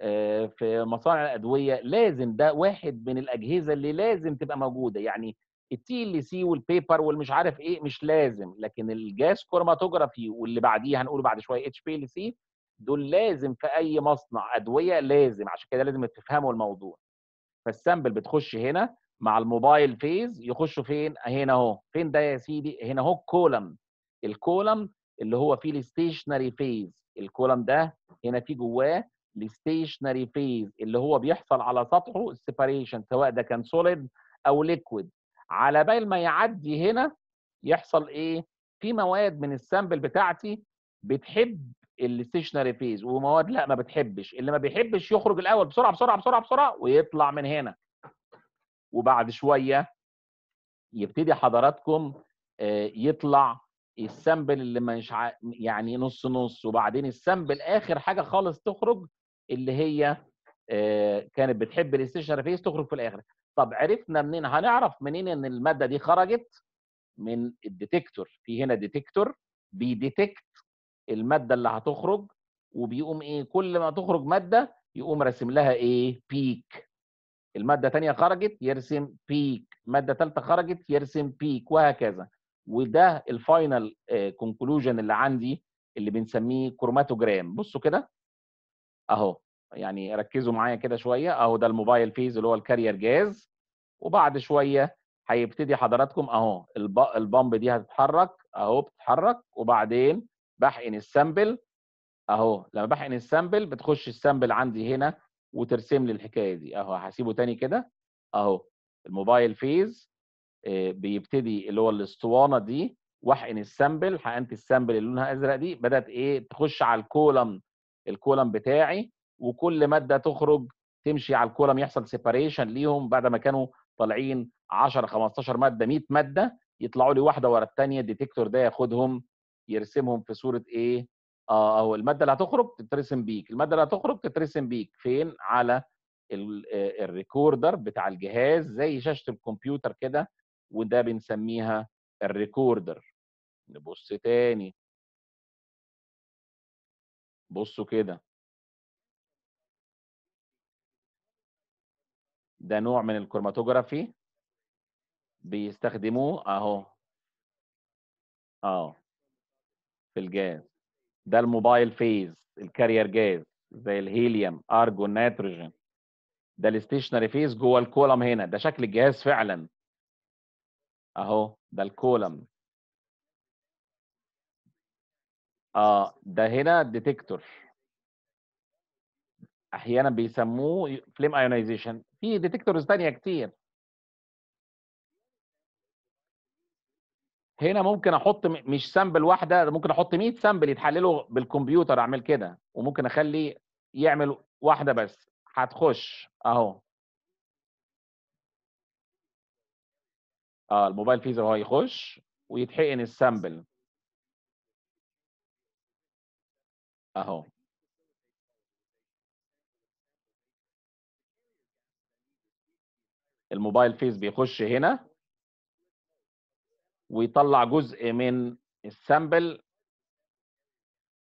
آه، في مصانع الادويه لازم ده واحد من الاجهزه اللي لازم تبقى موجوده يعني التي ال سي والبيبر والمش عارف ايه مش لازم لكن الجاز كروماتوجرافي واللي بعديه هنقوله بعد شويه اتش بي ال سي دول لازم في اي مصنع ادويه لازم عشان كده لازم تفهموا الموضوع فالسامبل بتخش هنا مع الموبايل فيز يخشوا فين هنا اهو فين ده يا سيدي هنا اهو الكولم الكولم اللي هو فيه الستيشنري فيز الكولم ده هنا فيه جواه الستيشنري فيز اللي هو بيحصل على سطحه السيباريشن سواء ده كان سوليد او ليكويد على بال ما يعدي هنا يحصل ايه في مواد من السامبل بتاعتي بتحب الستيشنري فيز ومواد لا ما بتحبش اللي ما بيحبش يخرج الاول بسرعه بسرعه بسرعه بسرعه ويطلع من هنا وبعد شويه يبتدي حضراتكم آه، يطلع السامبل اللي مش ع... يعني نص نص وبعدين السامبل اخر حاجه خالص تخرج اللي هي آه، كانت بتحب الاستشاره فيس تخرج في الاخر طب عرفنا منين هنعرف منين ان الماده دي خرجت من الديتكتور في هنا ديتكتور بيديتكت الماده اللي هتخرج وبيقوم ايه كل ما تخرج ماده يقوم راسم لها ايه بيك المادة تانية خرجت يرسم بيك مادة تالتة خرجت يرسم بيك وهكذا وده الفاينل آه، كونكلوجن اللي عندي اللي بنسميه كروماتوجرام بصوا كده اهو يعني ركزوا معايا كده شويه اهو ده الموبايل فيز اللي هو الكارير جاز وبعد شويه هيبتدي حضراتكم اهو البامب دي هتتحرك اهو بتتحرك وبعدين بحقن السامبل اهو لما بحقن السامبل بتخش السامبل عندي هنا وترسم لي الحكايه دي اهو هسيبه تاني كده اهو الموبايل فيز آه، بيبتدي اللي هو الاسطوانه دي واحقن السامبل حقنت السامبل اللي لونها ازرق دي بدات ايه تخش على الكولم الكولم بتاعي وكل ماده تخرج تمشي على الكولم يحصل سيباريشن ليهم بعد ما كانوا طالعين 10 15 ماده 100 ماده يطلعوا لي واحده ورا الثانيه الديتكتور ده ياخدهم يرسمهم في صوره ايه آه، او الماده اللي هتخرج تترسم بيك الماده اللي هتخرج تترسم بيك فين على آه، الريكوردر بتاع الجهاز زي شاشه الكمبيوتر كده وده بنسميها الريكوردر نبص تاني بصوا كده ده نوع من الكروماتوجرافي بيستخدموه اهو اه في الجاز ده الموبايل فيز الكارير جاز زي الهيليوم ارجو نيتروجين ده الستيشنري فيز جوه الكولم هنا ده شكل الجهاز فعلا اهو ده الكولم اه ده هنا ديتكتور احيانا بيسموه فليم ايونيزيشن في ديتكتورز ثانيه كتير هنا ممكن احط مش سامبل واحده ممكن احط 100 سامبل يتحللوا بالكمبيوتر اعمل كده وممكن اخلي يعمل واحده بس هتخش اهو اه الموبايل فيزا هو يخش ويتحقن السامبل اهو الموبايل فيز بيخش هنا ويطلع جزء من السامبل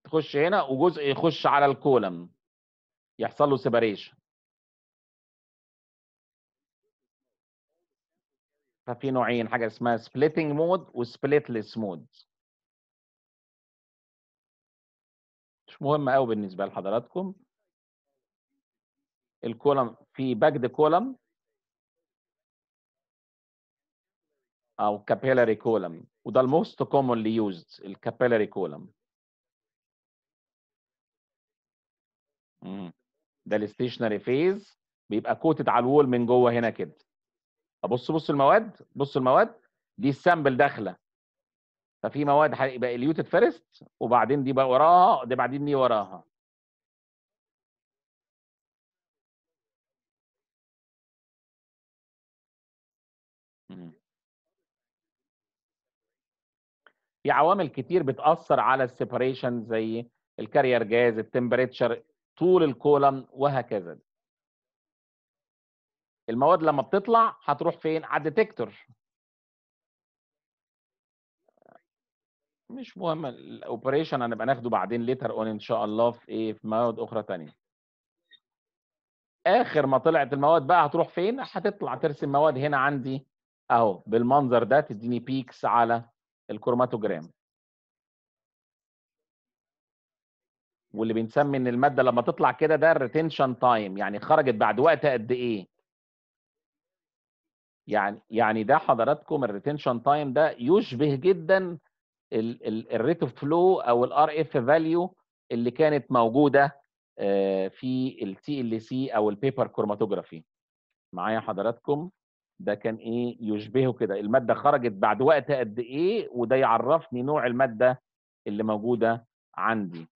تخش هنا وجزء يخش على الكولم يحصل له سيباريشن ففي نوعين حاجه اسمها سبليتنج مود وسبليتلس مود مش مهم قوي بالنسبه لحضراتكم الكولم في باكد كولم او capillary column وده الموست commonly used الكابيلاري كولم ده الستيشنري فيز بيبقى كوتد على الوول من جوه هنا كده ابص بص المواد بص المواد دي السامبل داخله ففي مواد هيبقى اليوتد فيرست وبعدين دي بقى وراها دي بعدين دي وراها في عوامل كتير بتاثر على السيبريشن زي الكارير جاز التمبريتشر طول الكولن وهكذا المواد لما بتطلع هتروح فين على الديتكتور مش مهم الاوبريشن هنبقى ناخده بعدين ليتر اون ان شاء الله في ايه في مواد اخرى ثانيه اخر ما طلعت المواد بقى هتروح فين هتطلع ترسم مواد هنا عندي اهو بالمنظر ده تديني بيكس على الكروماتوجرام واللي بنسمي ان الماده لما تطلع كده ده الريتنشن تايم يعني خرجت بعد وقت قد ايه يعني يعني ده حضراتكم الريتنشن تايم ده يشبه جدا الريت اوف فلو او الار اف فاليو اللي كانت موجوده آه، في التي ال سي او البيبر كروماتوجرافي معايا حضراتكم ده كان ايه يشبهه كده الماده خرجت بعد وقت قد ايه وده يعرفني نوع الماده اللي موجوده عندي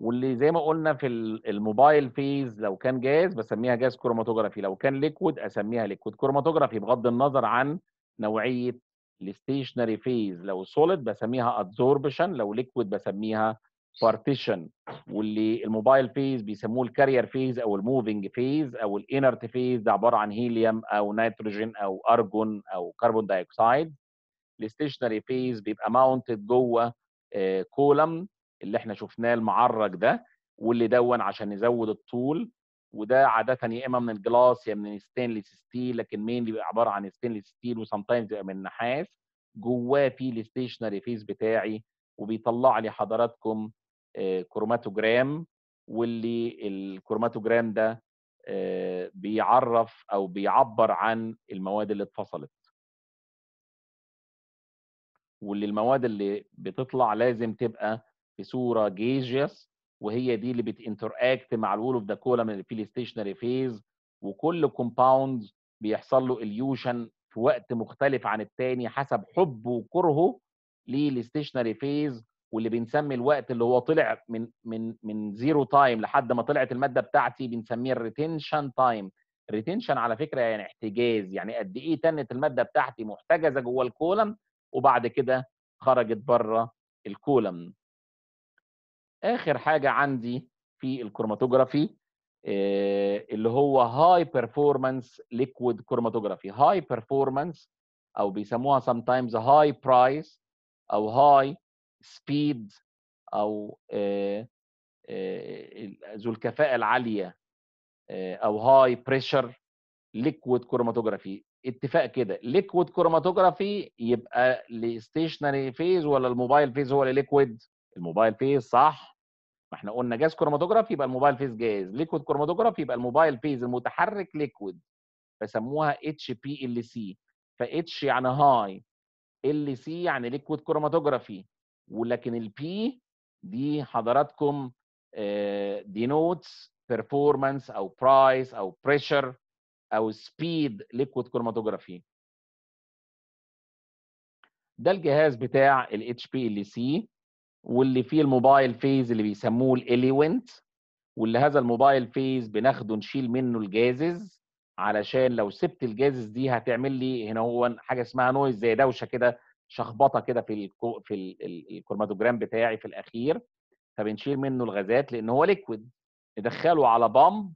واللي زي ما قلنا في الموبايل فيز لو كان جاز بسميها جاز كروماتوجرافي لو كان ليكويد اسميها ليكويد كروماتوجرافي بغض النظر عن نوعيه الستيشنري فيز لو سوليد بسميها ادزوربشن لو ليكويد بسميها بارتيشن واللي الموبايل فيز بيسموه الكارير فيز او الموفنج فيز او الانرت فيز ده عباره عن هيليوم او نيتروجين او ارجون او كربون دايوكسيد الستيشنري فيز بيبقى ماونتد جوه كولم آه، اللي احنا شفناه المعرج ده واللي دون عشان نزود الطول وده عاده يا اما من الجلاس يا من الستينلس ستيل لكن مين بيبقى عباره عن ستينلس ستيل وسام تايمز بيبقى من نحاس جواه في الستيشنري فيز بتاعي وبيطلع لي حضراتكم آه، كروماتوجرام واللي الكروماتوجرام ده آه، بيعرف او بيعبر عن المواد اللي اتفصلت واللي المواد اللي بتطلع لازم تبقى في صوره جيجيس وهي دي اللي بتنتراكت مع الول اوف ذا كولم في الستيشنري فيز وكل كومباوند بيحصل له اليوشن في وقت مختلف عن الثاني حسب حبه وكرهه للستيشنري فيز واللي بنسمي الوقت اللي هو طلع من من من زيرو تايم لحد ما طلعت الماده بتاعتي بنسميه الريتنشن تايم ريتنشن على فكره يعني احتجاز يعني قد ايه تنت الماده بتاعتي محتجزه جوه الكولم وبعد كده خرجت بره الكولم اخر حاجه عندي في الكروماتوجرافي آه، اللي هو هاي بيرفورمانس ليكويد كروماتوجرافي هاي بيرفورمانس او بيسموها سام تايمز هاي برايس او هاي سبيد او ذو الكفاءه العاليه او هاي بريشر ليكويد كروماتوجرافي اتفاق كده ليكويد كروماتوجرافي يبقى الستيشنري فيز ولا الموبايل فيز هو اللي ليكويد الموبايل فيز صح ما احنا قلنا جاز كروماتوجرافي يبقى الموبايل فيز جاز ليكويد كروماتوجرافي يبقى الموبايل فيز المتحرك ليكويد فسموها اتش بي ال سي فاتش يعني هاي ال سي يعني ليكويد كروماتوجرافي ولكن البي دي حضراتكم denotes آه، performance او price او pressure او speed liquid chromatography ده الجهاز بتاع ال HPLC واللي فيه الموبايل فيز اللي بيسموه الاليوينت واللي هذا الموبايل فيز بناخده نشيل منه الجازز علشان لو سبت الجازز دي هتعمل لي هنا هو حاجه اسمها نويز زي دوشه كده شخبطه كده في الكو في الكروماتوجرام بتاعي في الاخير فبنشيل منه الغازات لان هو ليكويد ندخله على بامب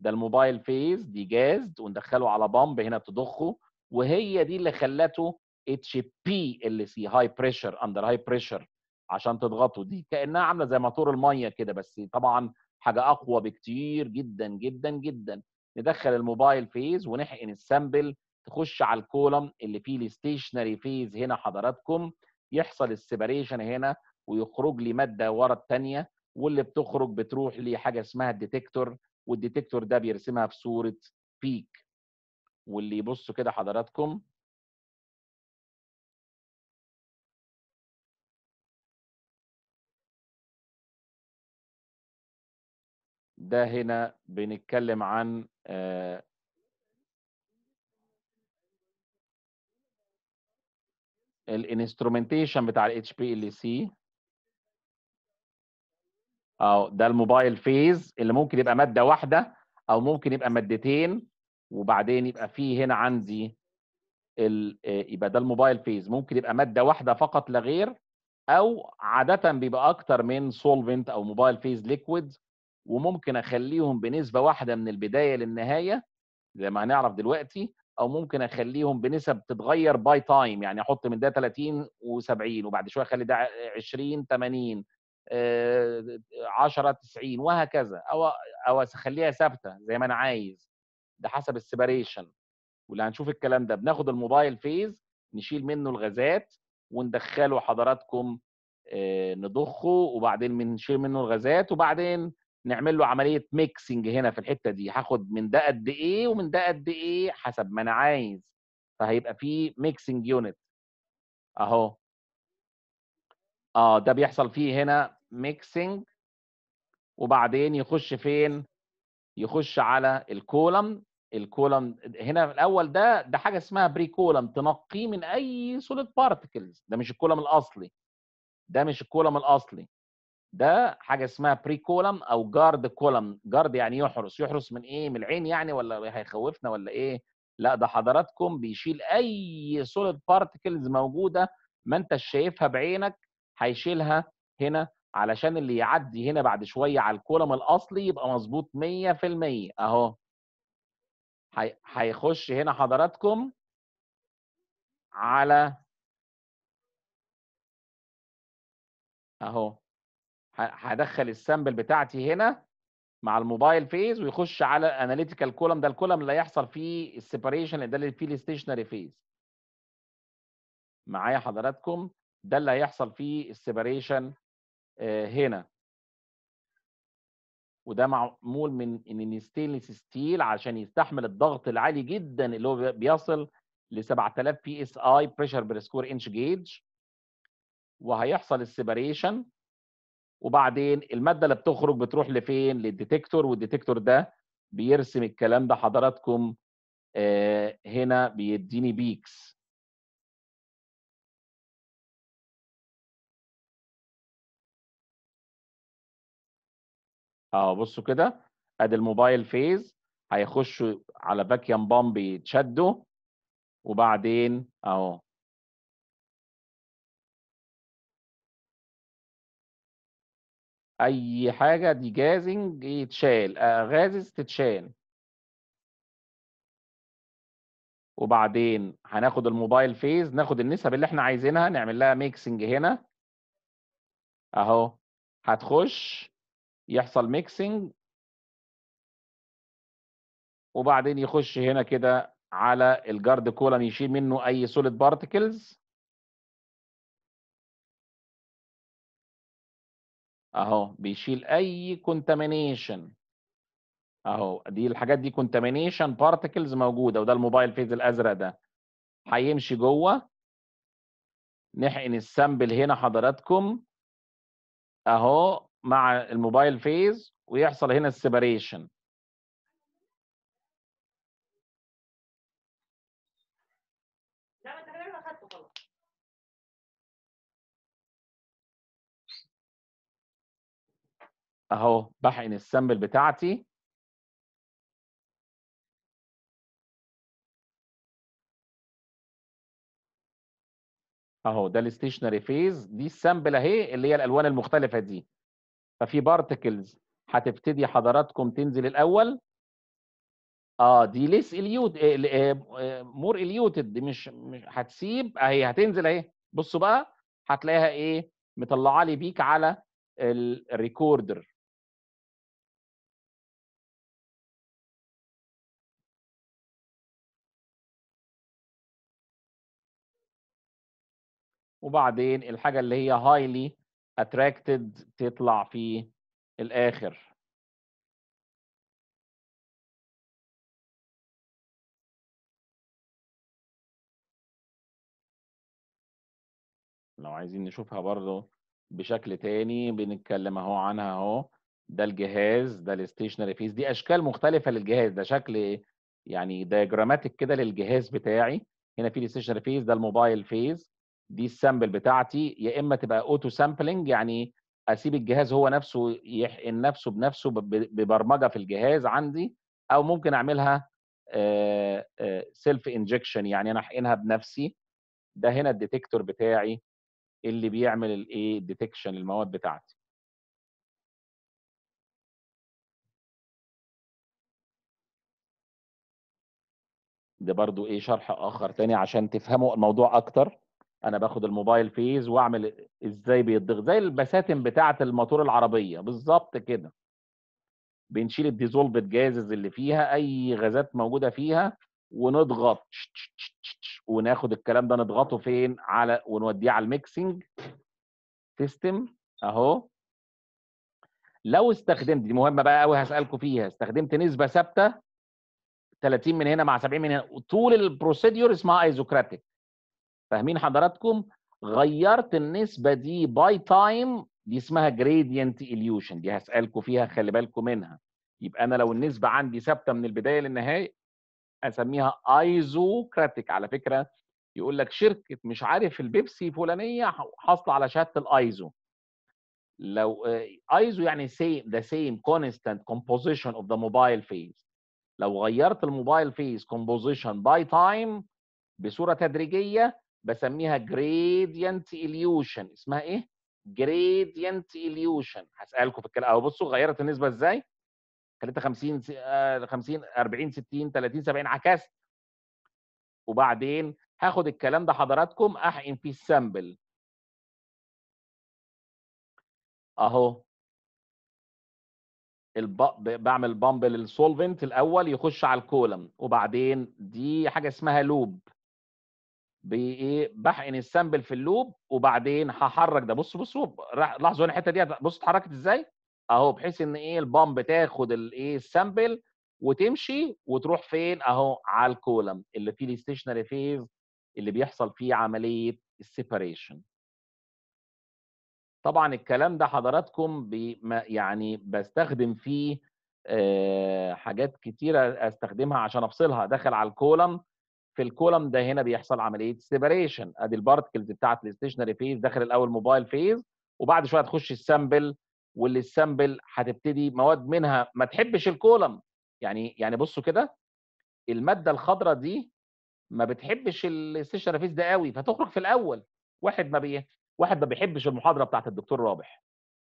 ده الموبايل فيز دي جاز وندخله على بامب هنا تضخه وهي دي اللي خلته اتش بي ال سي هاي بريشر اندر هاي بريشر عشان تضغطه دي كانها عامله زي موتور الميه كده بس طبعا حاجه اقوى بكتير جدا جدا جدا ندخل الموبايل فيز ونحقن السامبل تخش على الكولم اللي فيه الستيشنري فيز هنا حضراتكم يحصل السيبريشن هنا ويخرج لي ماده ورا الثانيه واللي بتخرج بتروح لحاجه اسمها الديتكتور والديتكتور ده بيرسمها في صوره بيك واللي يبصوا كده حضراتكم ده هنا بنتكلم عن آه، الانسترومنتيشن بتاع الاتش بي ال سي اه ده الموبايل فيز اللي ممكن يبقى ماده واحده او ممكن يبقى مادتين وبعدين يبقى فيه هنا عندي ال آه، يبقى ده الموبايل فيز ممكن يبقى ماده واحده فقط لا غير او عاده بيبقى اكتر من سولفنت او موبايل فيز ليكويد وممكن اخليهم بنسبه واحده من البدايه للنهايه زي ما هنعرف دلوقتي او ممكن اخليهم بنسب تتغير باي تايم يعني احط من ده 30 و70 وبعد شويه اخلي ده 20 80 10 90 وهكذا او او اخليها ثابته زي ما انا عايز ده حسب السيبريشن واللي هنشوف الكلام ده بناخد الموبايل فيز نشيل منه الغازات وندخله حضراتكم آه، نضخه وبعدين بنشيل منه الغازات وبعدين نعمل له عمليه ميكسنج هنا في الحته دي هاخد من ده قد ايه ومن ده قد ايه حسب ما انا عايز فهيبقى في ميكسنج يونت اهو اه ده بيحصل فيه هنا ميكسنج وبعدين يخش فين يخش على الكولم الكولم هنا الاول ده ده حاجه اسمها بري كولم تنقيه من اي سوليد بارتكلز ده مش الكولم الاصلي ده مش الكولم الاصلي ده حاجه اسمها بري كولم او جارد كولم جارد يعني يحرس يحرس من ايه من العين يعني ولا هيخوفنا ولا ايه لا ده حضراتكم بيشيل اي سوليد بارتكلز موجوده ما انت شايفها بعينك هيشيلها هنا علشان اللي يعدي هنا بعد شويه على الكولم الاصلي يبقى مظبوط 100% اهو هيخش هنا حضراتكم على اهو هدخل السامبل بتاعتي هنا مع الموبايل فيز ويخش على اناليتيكال كولم ده الكولم اللي هيحصل فيه السيبريشن ده اللي فيه الستيشنري فيز معايا حضراتكم ده اللي هيحصل فيه السيبريشن آه، هنا وده معمول من ان ستينلس ستيل عشان يستحمل الضغط العالي جدا اللي هو بيصل ل 7000 بي اس اي بريشر بير سكوير انش جيج وهيحصل السيبريشن وبعدين الماده اللي بتخرج بتروح لفين للديتكتور والديتكتور ده بيرسم الكلام ده حضراتكم آه، هنا بيديني بيكس اه بصوا كده ادي الموبايل فيز هيخشوا على فاكيوم بامب يتشدوا وبعدين اهو اي حاجه دي جازنج يتشال آه، غازز تتشال وبعدين هناخد الموبايل فيز ناخد النسب اللي احنا عايزينها نعمل لها ميكسنج هنا اهو هتخش يحصل ميكسنج وبعدين يخش هنا كده على الجارد كولم يشيل منه اي سوليد بارتكلز اهو بيشيل اي كونتامينيشن اهو دي الحاجات دي كونتامينيشن بارتكلز موجوده وده الموبايل فيز الازرق ده هيمشي جوه نحقن السامبل هنا حضراتكم اهو مع الموبايل فيز ويحصل هنا السيباريشن اهو بحقن السامبل بتاعتي اهو ده الستيشنري فيز دي السامبل اهي اللي هي الالوان المختلفه دي ففي بارتكلز هتبتدي حضراتكم تنزل الاول اه دي ليس اليوت مور اليوتد دي مش مش هتسيب اهي هتنزل اهي بصوا بقى هتلاقيها ايه مطلعه لي بيك على الريكوردر وبعدين الحاجه اللي هي هايلي اتراكتد تطلع في الاخر لو عايزين نشوفها برضو بشكل تاني بنتكلم اهو عنها اهو ده الجهاز ده الستيشنري فيس دي اشكال مختلفه للجهاز ده شكل يعني دايجراماتيك كده للجهاز بتاعي هنا في الستيشنري فيس ده الموبايل فيس دي السامبل بتاعتي يا اما تبقى اوتو سامبلنج يعني اسيب الجهاز هو نفسه يحقن نفسه بنفسه ببرمجه في الجهاز عندي او ممكن اعملها سيلف انجكشن يعني انا احقنها بنفسي ده هنا الديتكتور بتاعي اللي بيعمل الايه ديتكشن المواد بتاعتي ده برضو ايه شرح اخر تاني عشان تفهموا الموضوع اكتر انا باخد الموبايل فيز واعمل ازاي بيتضغط زي البساتم بتاعه الموتور العربيه بالظبط كده بنشيل الديزولفد جازز اللي فيها اي غازات موجوده فيها ونضغط وناخد الكلام ده نضغطه فين على ونوديه على الميكسنج سيستم اهو لو استخدمت دي مهمه بقى قوي هسالكم فيها استخدمت نسبه ثابته 30 من هنا مع 70 من هنا طول البروسيدور اسمها ايزوكراتيك فاهمين حضراتكم غيرت النسبه دي باي تايم دي اسمها جريدينت اليوشن دي هسالكم فيها خلي بالكم منها يبقى انا لو النسبه عندي ثابته من البدايه للنهايه اسميها ايزوكراتيك على فكره يقول لك شركه مش عارف البيبسي فلانيه حاصله على شهاده الايزو لو آه، ايزو يعني سيم ذا سيم كونستانت كومبوزيشن اوف ذا موبايل فيز لو غيرت الموبايل فيز كومبوزيشن باي تايم بصوره تدريجيه بسميها gradient illusion اسمها ايه؟ gradient illusion هسالكم في الكلام اهو بصوا غيرت النسبه ازاي؟ خليتها 50 50 40 60 30 70 عكست وبعدين هاخد الكلام ده حضراتكم احقن فيه السامبل اهو الب... بعمل بامبل للسولفنت الاول يخش على الكولم وبعدين دي حاجه اسمها لوب بايه بحقن السامبل في اللوب وبعدين هحرك ده بص بصوا لاحظوا الحته دي بص اتحركت ازاي اهو بحيث ان ايه البامب تاخد الايه السامبل وتمشي وتروح فين اهو على الكولم اللي فيه الستيشنري فيز اللي بيحصل فيه عمليه السيبريشن طبعا الكلام ده حضراتكم يعني بستخدم فيه آه، حاجات كتيره استخدمها عشان افصلها داخل على الكولم في الكولم ده هنا بيحصل عمليه سيبريشن ادي البارتكلز بتاعت الاستيشنري فيز داخل الاول موبايل فيز وبعد شويه هتخش السامبل واللي السامبل هتبتدي مواد منها ما تحبش الكولم يعني يعني بصوا كده الماده الخضراء دي ما بتحبش الاستيشنري فيز ده قوي فتخرج في الاول واحد ما بيه واحد ما بيحبش المحاضره بتاعت الدكتور رابح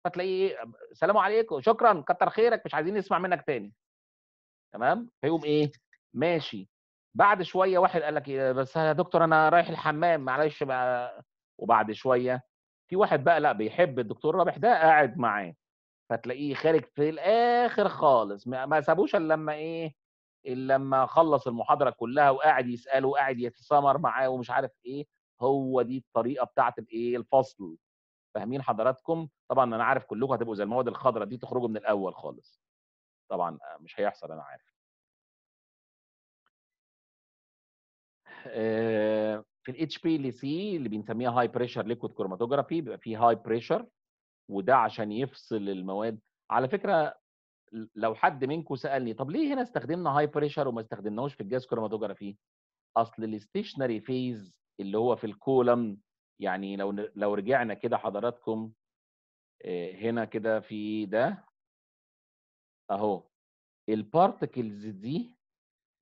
فتلاقيه إيه، سلام عليكم شكرا كتر خيرك مش عايزين نسمع منك تاني تمام فيقوم ايه ماشي بعد شويه واحد قال لك إيه، بس يا دكتور انا رايح الحمام معلش بقى وبعد شويه في واحد بقى لا بيحب الدكتور رابح ده قاعد معاه فتلاقيه خارج في الاخر خالص ما سابوش الا لما ايه الا لما خلص المحاضره كلها وقاعد يساله وقاعد يتسامر معاه ومش عارف ايه هو دي الطريقه بتاعت الايه الفصل فاهمين حضراتكم طبعا انا عارف كلكم هتبقوا زي المواد الخضراء دي تخرجوا من الاول خالص طبعا مش هيحصل انا عارف آه، في الاتش بي اللي سي اللي بنسميها هاي بريشر ليكويد كروماتوجرافي بيبقى فيه هاي بريشر وده عشان يفصل المواد على فكره لو حد منكم سالني طب ليه هنا استخدمنا هاي بريشر وما استخدمناهوش في الجاز كروماتوجرافي اصل الاستيشنري فيز اللي هو في الكولم يعني لو لو رجعنا كده حضراتكم آه، هنا كده في ده اهو البارتكلز دي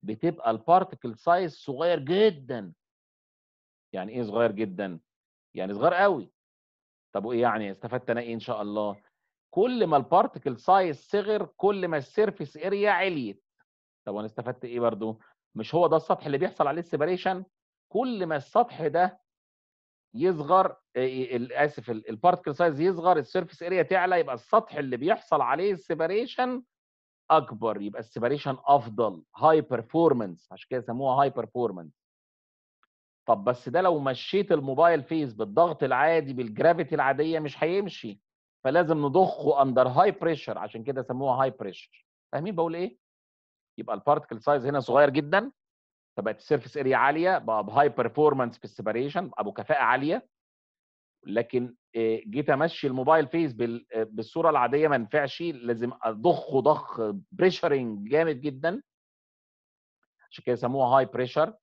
بتبقى البارتكل سايز صغير جدا يعني ايه صغير جدا يعني صغير قوي طب وايه يعني استفدت انا ايه ان شاء الله كل ما البارتكل سايز صغر كل ما السيرفيس اريا عليت طب وانا استفدت ايه برضو مش هو ده السطح اللي بيحصل عليه السيبريشن كل ما السطح ده يصغر آه، اسف البارتكل سايز يصغر السيرفيس اريا تعلى يبقى السطح اللي بيحصل عليه السيبريشن اكبر يبقى السيبريشن افضل هاي بيرفورمانس عشان كده سموها هاي بيرفورمانس طب بس ده لو مشيت الموبايل فيس بالضغط العادي بالجرافيتي العاديه مش هيمشي فلازم نضخه اندر هاي بريشر عشان كده سموها هاي بريشر فاهمين بقول ايه يبقى البارتكل سايز هنا صغير جدا فبقت السيرفيس اريا عاليه بقى بهاي بيرفورمانس في السيبريشن ابو كفاءه عاليه لكن جيت امشي الموبايل فيس بالصوره العاديه ما ينفعش لازم اضخه ضخ بريشرنج جامد جدا عشان كده يسموها هاي بريشر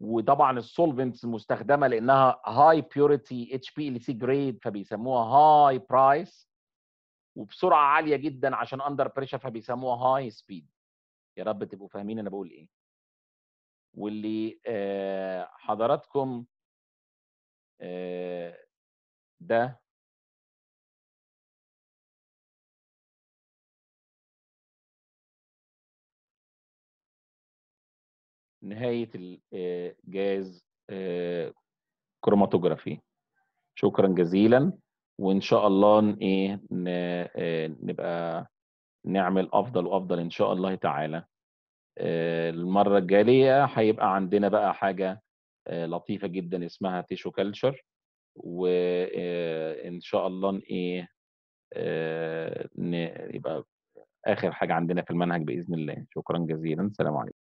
وطبعا السولفنتس المستخدمه لانها هاي بيوريتي اتش بي ال سي جريد فبيسموها هاي برايس وبسرعه عاليه جدا عشان اندر بريشر فبيسموها هاي سبيد يا رب تبقوا فاهمين انا بقول ايه واللي حضراتكم ده نهاية الجاز آه، آه، كروماتوجرافي شكرا جزيلا وإن شاء الله إيه آه، نبقى نعمل أفضل وأفضل إن شاء الله تعالى المرة الجاية هيبقى عندنا بقى حاجة لطيفة جدا اسمها تيشو كلتشر وان شاء الله ايه يبقى اخر حاجه عندنا في المنهج باذن الله شكرا جزيلا سلام عليكم